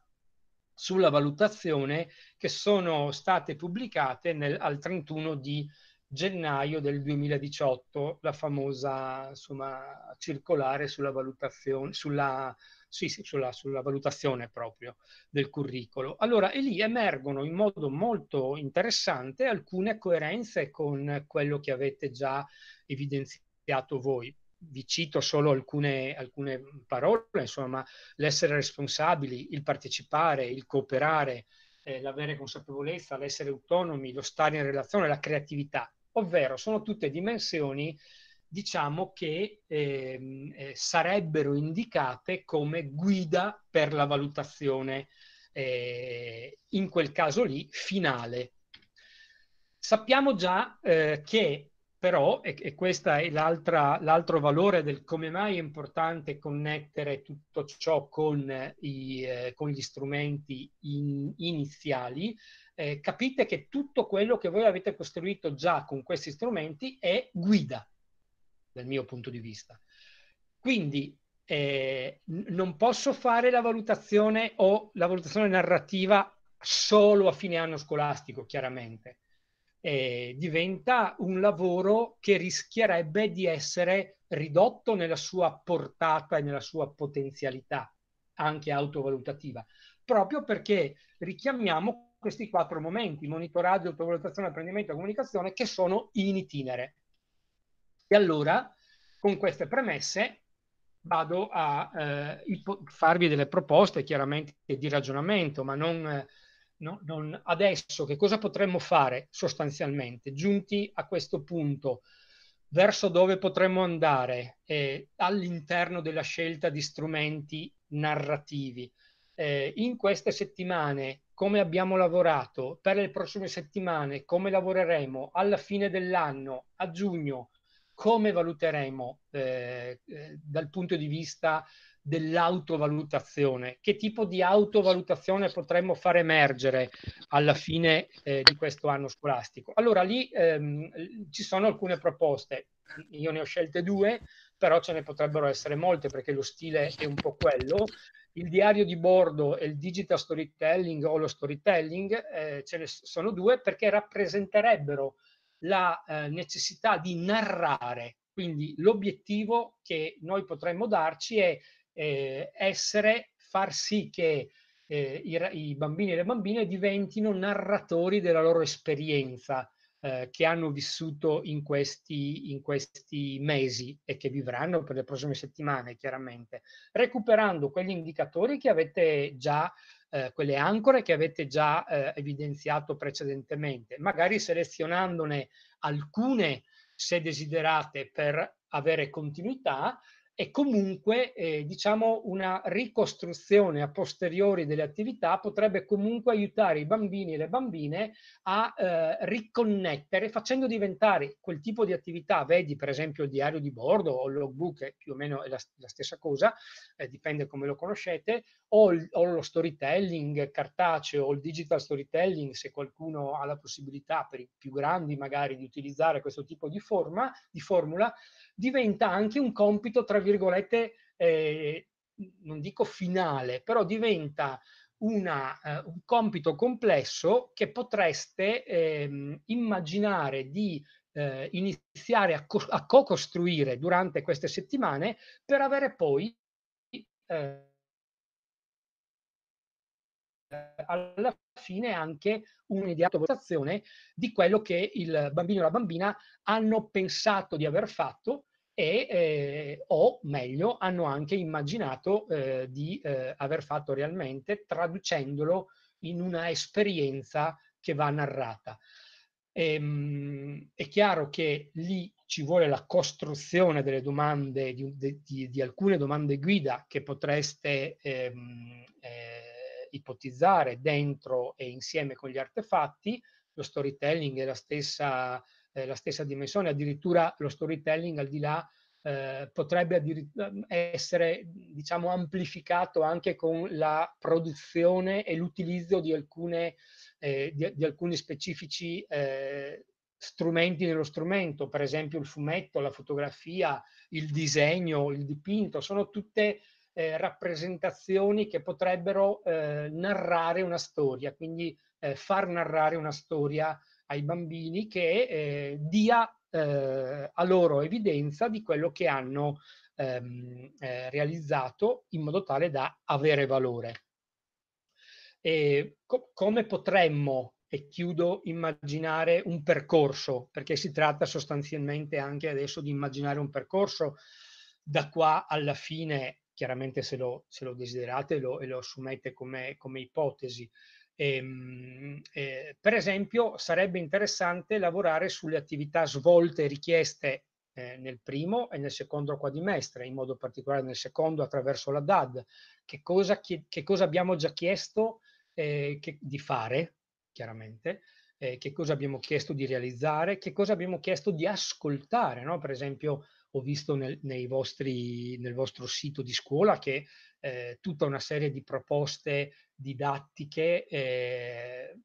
sulla valutazione che sono state pubblicate nel, al 31 di gennaio del 2018, la famosa insomma, circolare sulla valutazione, sulla, sì, sulla, sulla valutazione proprio del curriculum. Allora, e lì emergono in modo molto interessante alcune coerenze con quello che avete già evidenziato voi vi cito solo alcune, alcune parole, insomma, l'essere responsabili, il partecipare, il cooperare, eh, l'avere consapevolezza, l'essere autonomi, lo stare in relazione, la creatività, ovvero sono tutte dimensioni diciamo che ehm, eh, sarebbero indicate come guida per la valutazione, eh, in quel caso lì, finale. Sappiamo già eh, che però, e, e questo è l'altro valore del come mai è importante connettere tutto ciò con, eh, i, eh, con gli strumenti in, iniziali, eh, capite che tutto quello che voi avete costruito già con questi strumenti è guida, dal mio punto di vista. Quindi eh, non posso fare la valutazione o la valutazione narrativa solo a fine anno scolastico, chiaramente eh, diventa un lavoro che rischierebbe di essere ridotto nella sua portata e nella sua potenzialità anche autovalutativa, proprio perché richiamiamo questi quattro momenti, monitoraggio, autovalutazione, apprendimento e comunicazione, che sono in itinere. E allora, con queste premesse, vado a eh, farvi delle proposte, chiaramente, di ragionamento, ma non... Eh, no, non, adesso che cosa potremmo fare sostanzialmente, giunti a questo punto, verso dove potremmo andare eh, all'interno della scelta di strumenti narrativi. Eh, in queste settimane come abbiamo lavorato, per le prossime settimane come lavoreremo, alla fine dell'anno, a giugno, come valuteremo eh, eh dal punto di vista dell'autovalutazione. Che tipo di autovalutazione potremmo far emergere alla fine eh, di questo anno scolastico? Allora lì ehm, ci sono alcune proposte, io ne ho scelte due, però ce ne potrebbero essere molte perché lo stile è un po' quello. Il diario di bordo e il digital storytelling o lo storytelling eh, ce ne sono due perché rappresenterebbero la eh, necessità di narrare quindi l'obiettivo che noi potremmo darci è eh, essere, far sì che eh, i, i, bambini e le bambine diventino narratori della loro esperienza eh, che hanno vissuto in questi, in questi, mesi e che vivranno per le prossime settimane, chiaramente, recuperando quegli indicatori che avete già, eh, quelle ancore che avete già eh, evidenziato precedentemente, magari selezionandone alcune se desiderate per avere continuità e comunque eh, diciamo una ricostruzione a posteriori delle attività potrebbe comunque aiutare i bambini e le bambine a eh, riconnettere facendo diventare quel tipo di attività, vedi per esempio il diario di bordo o il logbook, che più o meno è la, la stessa cosa, eh, dipende come lo conoscete, o, il, o lo storytelling cartaceo o il digital storytelling se qualcuno ha la possibilità per i più grandi magari di utilizzare questo tipo di, forma, di formula, diventa anche un compito, tra virgolette, eh, non dico finale, però diventa una, eh, un compito complesso che potreste eh, immaginare di eh, iniziare a, co- a, co-costruire durante queste settimane per avere poi eh, alla fine anche un'ideata votazione di quello che il bambino o la bambina hanno pensato di aver fatto e, eh, o meglio hanno anche immaginato eh, di eh, aver fatto realmente traducendolo in una esperienza che va narrata. Ehm, è chiaro che lì ci vuole la costruzione delle domande, di, di, di alcune domande guida che potreste ehm, eh, ipotizzare dentro e insieme con gli artefatti, lo storytelling è la stessa eh, la stessa dimensione, addirittura lo storytelling al di là eh, potrebbe essere diciamo, amplificato anche con la produzione e l'utilizzo di, eh, di, di, alcuni specifici eh, strumenti nello strumento, per esempio il fumetto, la fotografia, il disegno, il dipinto, sono tutte eh, rappresentazioni che potrebbero eh, narrare una storia, quindi eh, far narrare una storia ai bambini che eh, dia eh, a loro evidenza di quello che hanno ehm, eh, realizzato in modo tale da avere valore. E co come potremmo, e chiudo, immaginare un percorso, perché si tratta sostanzialmente anche adesso di immaginare un percorso da qua alla fine, chiaramente se lo, se lo desiderate lo, e lo assumete come, come ipotesi, Ehm, eh, per esempio, sarebbe interessante lavorare sulle attività svolte e richieste eh, nel primo e nel secondo quadrimestre, in modo particolare nel secondo attraverso la DAD. Che cosa, che, che cosa abbiamo già chiesto eh, che, di fare, chiaramente, eh, che cosa abbiamo chiesto di realizzare, che cosa abbiamo chiesto di ascoltare, no? per esempio ho visto nel, vostri, nel vostro sito di scuola che eh, tutta una serie di proposte didattiche eh,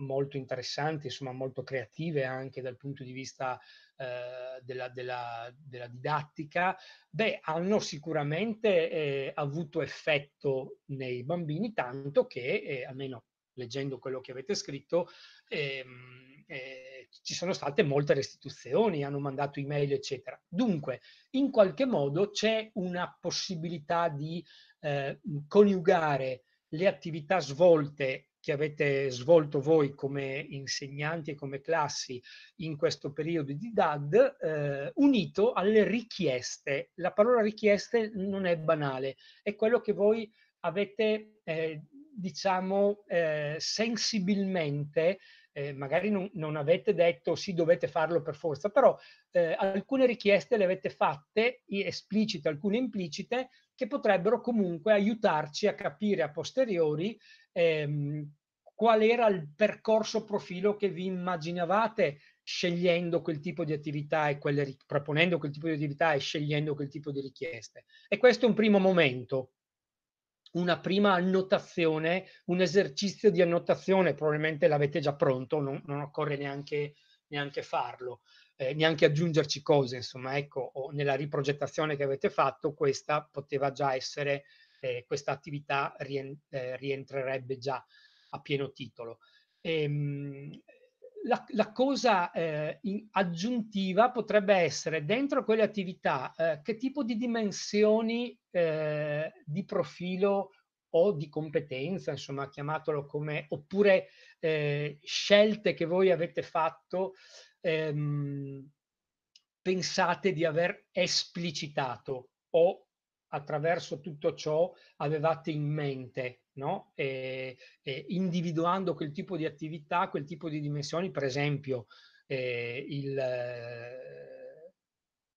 molto interessanti, insomma molto creative anche dal punto di vista eh, della, della, della, didattica, beh, hanno sicuramente eh, avuto effetto nei bambini, tanto che, eh, almeno leggendo quello che avete scritto, ehm, eh, ci sono state molte restituzioni, hanno mandato email, eccetera. Dunque, in qualche modo c'è una possibilità di eh, coniugare le attività svolte che avete svolto voi come insegnanti e come classi in questo periodo di DAD, eh, unito alle richieste. La parola richieste non è banale, è quello che voi avete, eh, diciamo, eh, sensibilmente eh, magari non, non, avete detto sì dovete farlo per forza, però eh, alcune richieste le avete fatte, esplicite, alcune implicite, che potrebbero comunque aiutarci a capire a posteriori ehm, qual era il percorso profilo che vi immaginavate scegliendo quel tipo di attività e quelle, proponendo quel tipo di attività e scegliendo quel tipo di richieste. E questo è un primo momento una prima annotazione, un esercizio di annotazione, probabilmente l'avete già pronto, non, non occorre neanche, neanche farlo, eh, neanche aggiungerci cose, insomma, ecco, o nella riprogettazione che avete fatto, questa poteva già essere, eh, questa attività rien, eh, rientrerebbe già a pieno titolo. Ehm, la, la cosa eh, in, aggiuntiva potrebbe essere dentro quelle attività eh, che tipo di dimensioni eh, di profilo o di competenza, insomma, chiamatelo come, oppure eh, scelte che voi avete fatto, ehm, pensate di aver esplicitato o attraverso tutto ciò avevate in mente no? E, e individuando quel tipo di attività, quel tipo di dimensioni, per esempio eh, il eh,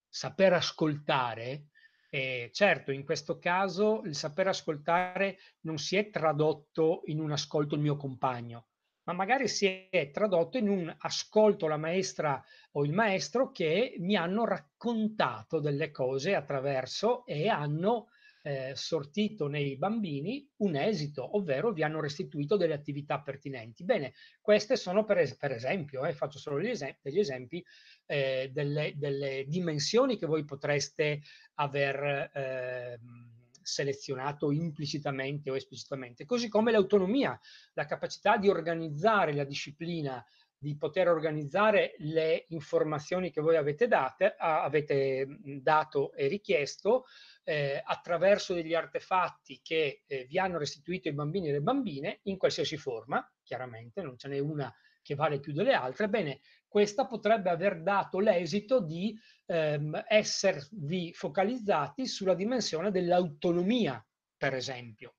saper ascoltare, eh, certo, in questo caso il saper ascoltare non si è tradotto in un ascolto il mio compagno, ma magari si è tradotto in un ascolto la maestra o il maestro che mi hanno raccontato delle cose attraverso e hanno eh, sortito nei bambini un esito, ovvero vi hanno restituito delle attività pertinenti. Bene, queste sono per, es per esempio, eh, faccio solo esem degli esempi, eh, delle, delle, dimensioni che voi potreste aver ehm, selezionato implicitamente o esplicitamente, così come l'autonomia, la capacità di organizzare la disciplina di poter organizzare le informazioni che voi avete, date, avete dato e richiesto eh, attraverso degli artefatti che eh, vi hanno restituito i bambini e le bambine in qualsiasi forma, chiaramente non ce n'è una che vale più delle altre, bene, questa potrebbe aver dato l'esito di ehm, esservi focalizzati sulla dimensione dell'autonomia, per esempio,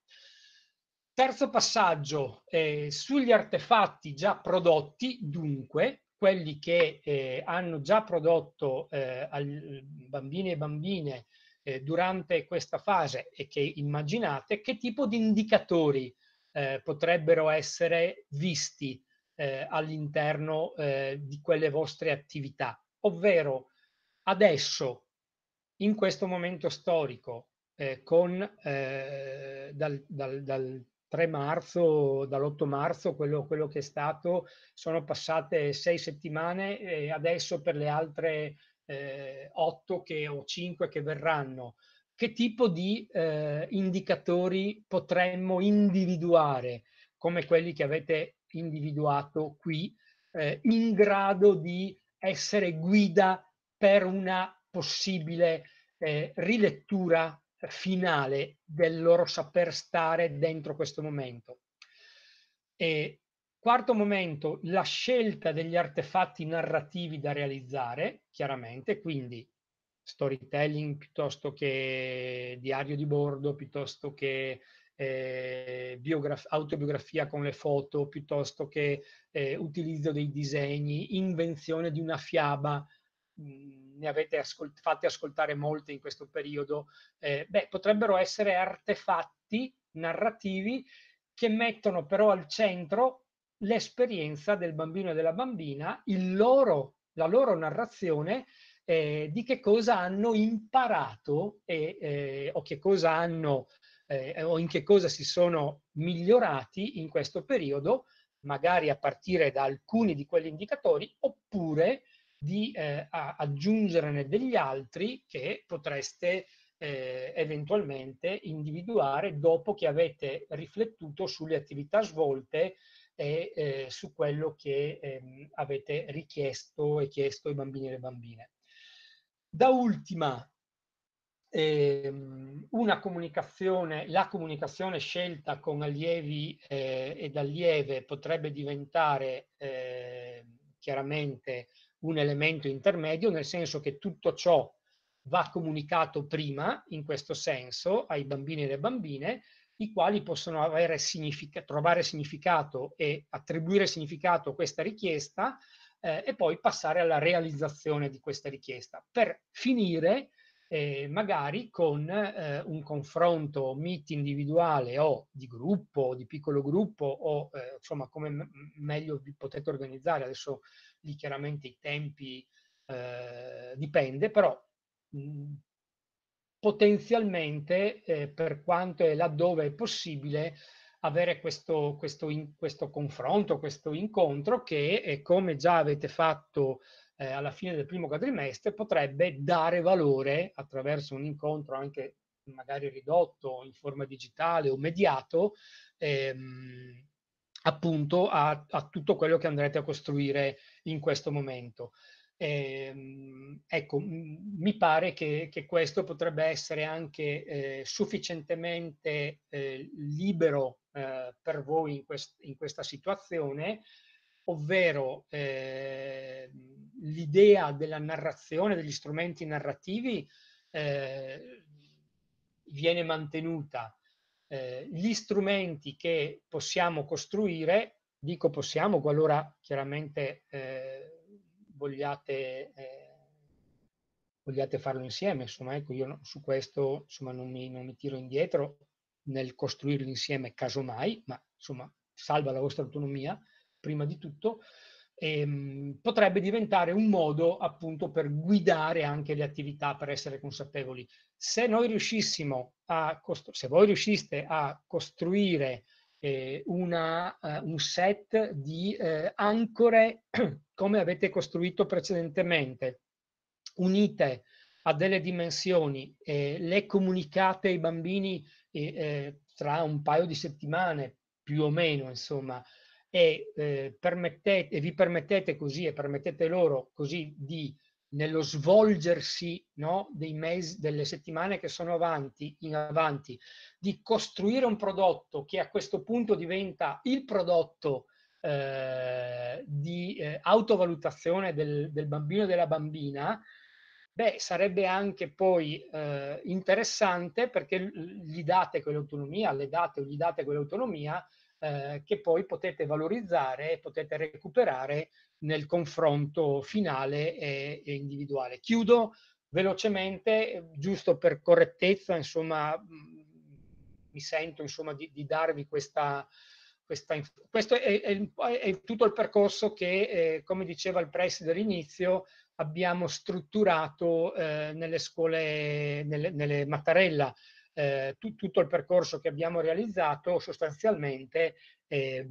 Terzo passaggio, eh, sugli artefatti già prodotti, dunque, quelli che eh, hanno già prodotto eh, al, bambini e bambine eh, durante questa fase e che immaginate, che tipo di indicatori eh, potrebbero essere visti eh, all'interno di quelle vostre attività? Ovvero, adesso, in questo momento storico, con, dal, dal, dal 3 marzo, dall'8 marzo, quello, quello che è stato, sono passate sei settimane e adesso per le altre eh, 8 che, o 5 che verranno. Che tipo di eh, indicatori potremmo individuare, come quelli che avete individuato qui, eh, in grado di essere guida per una possibile eh, rilettura finale del loro saper stare dentro questo momento. E quarto momento, la scelta degli artefatti narrativi da realizzare, chiaramente, quindi storytelling piuttosto che diario di bordo, piuttosto che eh, autobiografia con le foto, piuttosto che eh, utilizzo dei disegni, invenzione di una fiaba Mhmm, ne avete ascolt- fatti ascoltare molte in questo periodo, eh, beh, potrebbero essere artefatti narrativi che mettono però al centro l'esperienza del bambino e della bambina, loro, la loro narrazione eh, di che cosa hanno imparato e, eh, o, che cosa hanno, eh, o in che cosa si sono migliorati in questo periodo, magari a partire da alcuni di quegli indicatori, oppure di eh, aggiungerne degli altri che potreste eh, eventualmente individuare dopo che avete riflettuto sulle attività svolte e eh, su quello che ehm, avete richiesto e chiesto ai bambini e alle bambine. Da ultima, ehm, comunicazione, la comunicazione scelta con allievi eh, ed allieve potrebbe diventare eh, chiaramente un elemento intermedio, nel senso che tutto ciò va comunicato prima, in questo senso, ai bambini e alle bambine, i quali possono avere significa, trovare significato e attribuire significato a questa richiesta eh, e poi passare alla realizzazione di questa richiesta, per finire eh, magari con eh, un confronto meet individuale o di gruppo, di piccolo gruppo o eh, insomma come meglio vi potete organizzare, adesso lì chiaramente i tempi eh, dipende, però mh, mhmm, potenzialmente eh, per quanto e laddove è possibile avere questo, questo, in, questo confronto, questo incontro che, eh, come già avete fatto eh, alla fine del primo quadrimestre, potrebbe dare valore attraverso un incontro anche magari ridotto in forma digitale o mediato ehm, appunto a, a, tutto quello che andrete a costruire in questo momento. Eh, ecco, mi pare che, che, questo potrebbe essere anche eh, sufficientemente eh, libero eh, per voi in, quest in, questa situazione, ovvero ehm, l'idea della narrazione, degli strumenti narrativi eh, viene mantenuta, eh, gli strumenti che possiamo costruire, dico possiamo qualora chiaramente eh, vogliate, eh, vogliate, farlo insieme, insomma, ecco, io su questo insomma, non, mi, non mi tiro indietro nel costruirlo insieme casomai, ma insomma, salva la vostra autonomia prima di tutto, ehm, potrebbe diventare un modo appunto per guidare anche le attività, per essere consapevoli. Se noi riuscissimo a, se voi riusciste a costruire eh, una, uh, un set di eh, ancore come avete costruito precedentemente, unite a delle dimensioni, eh, le comunicate ai bambini eh, eh, tra un paio di settimane, più o meno, insomma, e, eh, e vi permettete così e permettete loro così di nello svolgersi no, dei mesi, delle settimane che sono avanti, in avanti, di costruire un prodotto che a questo punto diventa il prodotto eh, di eh, autovalutazione del, del, bambino e della bambina, beh, sarebbe anche poi eh, interessante perché gli date quell'autonomia, le date o gli date quell'autonomia eh, che poi potete valorizzare e potete recuperare nel confronto finale e, e individuale. Chiudo velocemente, giusto per correttezza, insomma, mm, mi sento insomma, di, di darvi questa, questa, questo è, è, è, tutto il percorso che, eh, come diceva il preside all'inizio, abbiamo strutturato eh, nelle scuole, nelle, nelle Mattarella, eh, tu, tutto il percorso che abbiamo realizzato sostanzialmente eh,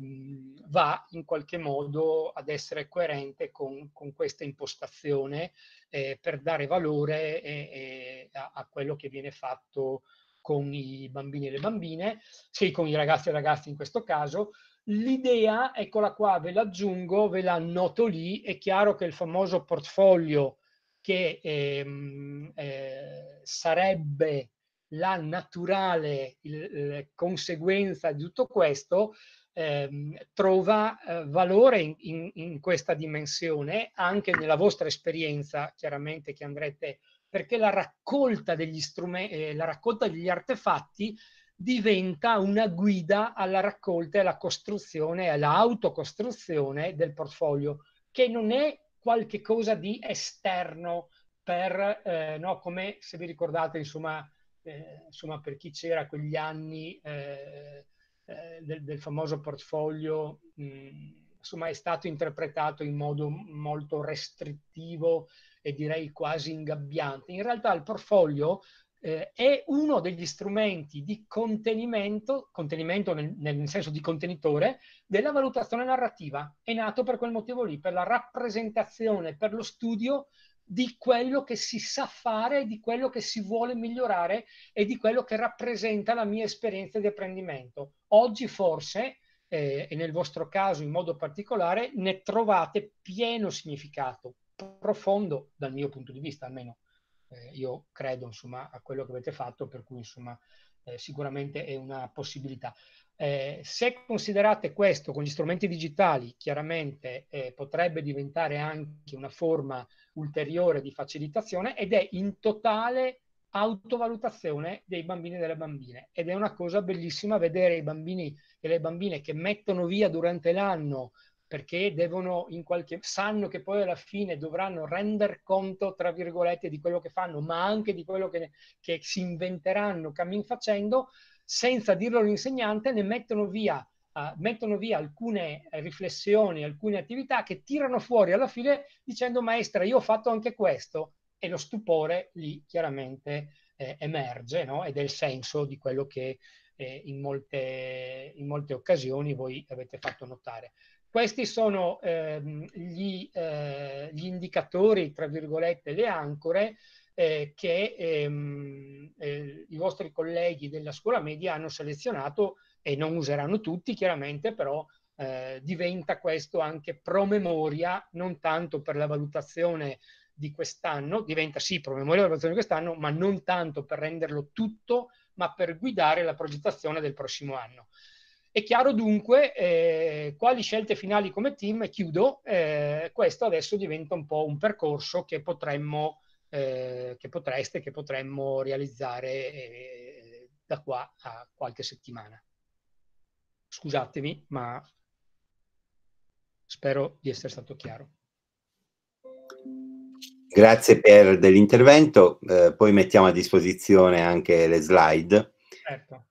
va in qualche modo ad essere coerente con, con questa impostazione eh, per dare valore eh, eh, a, a, quello che viene fatto con i bambini e le bambine, sì, con i ragazzi e le ragazze in questo caso. L'idea, eccola qua, ve l'aggiungo, ve la noto lì, è chiaro che il famoso portfolio che ehm, eh, sarebbe la naturale il, conseguenza di tutto questo ehm, trova eh, valore in, in, in, questa dimensione anche nella vostra esperienza chiaramente che andrete perché la raccolta degli strumenti eh, la raccolta degli artefatti diventa una guida alla raccolta e alla costruzione all'autocostruzione del portfolio che non è qualche cosa di esterno per eh, no, come se vi ricordate insomma eh, insomma, per chi c'era quegli anni eh, eh, del, del, famoso portfolio, mh, insomma, è stato interpretato in modo molto restrittivo e direi quasi ingabbiante. In realtà il portfolio eh, è uno degli strumenti di contenimento, contenimento nel, nel, senso di contenitore, della valutazione narrativa. È nato per quel motivo lì, per la rappresentazione, per lo studio di quello che si sa fare, di quello che si vuole migliorare e di quello che rappresenta la mia esperienza di apprendimento. Oggi forse, eh, e nel vostro caso in modo particolare, ne trovate pieno significato, profondo dal mio punto di vista almeno. Eh, io credo insomma a quello che avete fatto, per cui insomma eh, sicuramente è una possibilità. Eh, se considerate questo con gli strumenti digitali, chiaramente eh, potrebbe diventare anche una forma ulteriore di facilitazione ed è in totale autovalutazione dei bambini e delle bambine. Ed è una cosa bellissima vedere i bambini e le bambine che mettono via durante l'anno perché devono in qualche sanno che poi alla fine dovranno render conto, tra virgolette, di quello che fanno, ma anche di quello che, che si inventeranno cammin facendo, senza dirlo all'insegnante, ne mettono via, uh, mettono via alcune riflessioni, alcune attività che tirano fuori alla fine dicendo maestra, io ho fatto anche questo e lo stupore lì chiaramente eh, emerge no? ed è il senso di quello che eh, in, molte, in molte occasioni voi avete fatto notare. Questi sono ehm, gli, eh, gli, indicatori, tra virgolette, le ancore eh, che ehm, eh, i vostri colleghi della scuola media hanno selezionato e non useranno tutti chiaramente, però eh, diventa questo anche promemoria, non tanto per la valutazione di quest'anno, diventa sì promemoria della valutazione di quest'anno, ma non tanto per renderlo tutto, ma per guidare la progettazione del prossimo anno. È chiaro dunque eh, quali scelte finali come team, chiudo, eh, questo adesso diventa un po' un percorso che potremmo eh, che potreste, che potremmo realizzare eh, da qua a qualche settimana. Scusatemi, ma spero di essere stato chiaro. Grazie per dell'intervento, eh, poi mettiamo a disposizione anche le slide. Certo.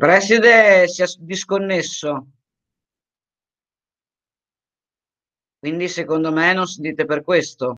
preside si è disconnesso. Quindi secondo me non si dite per questo.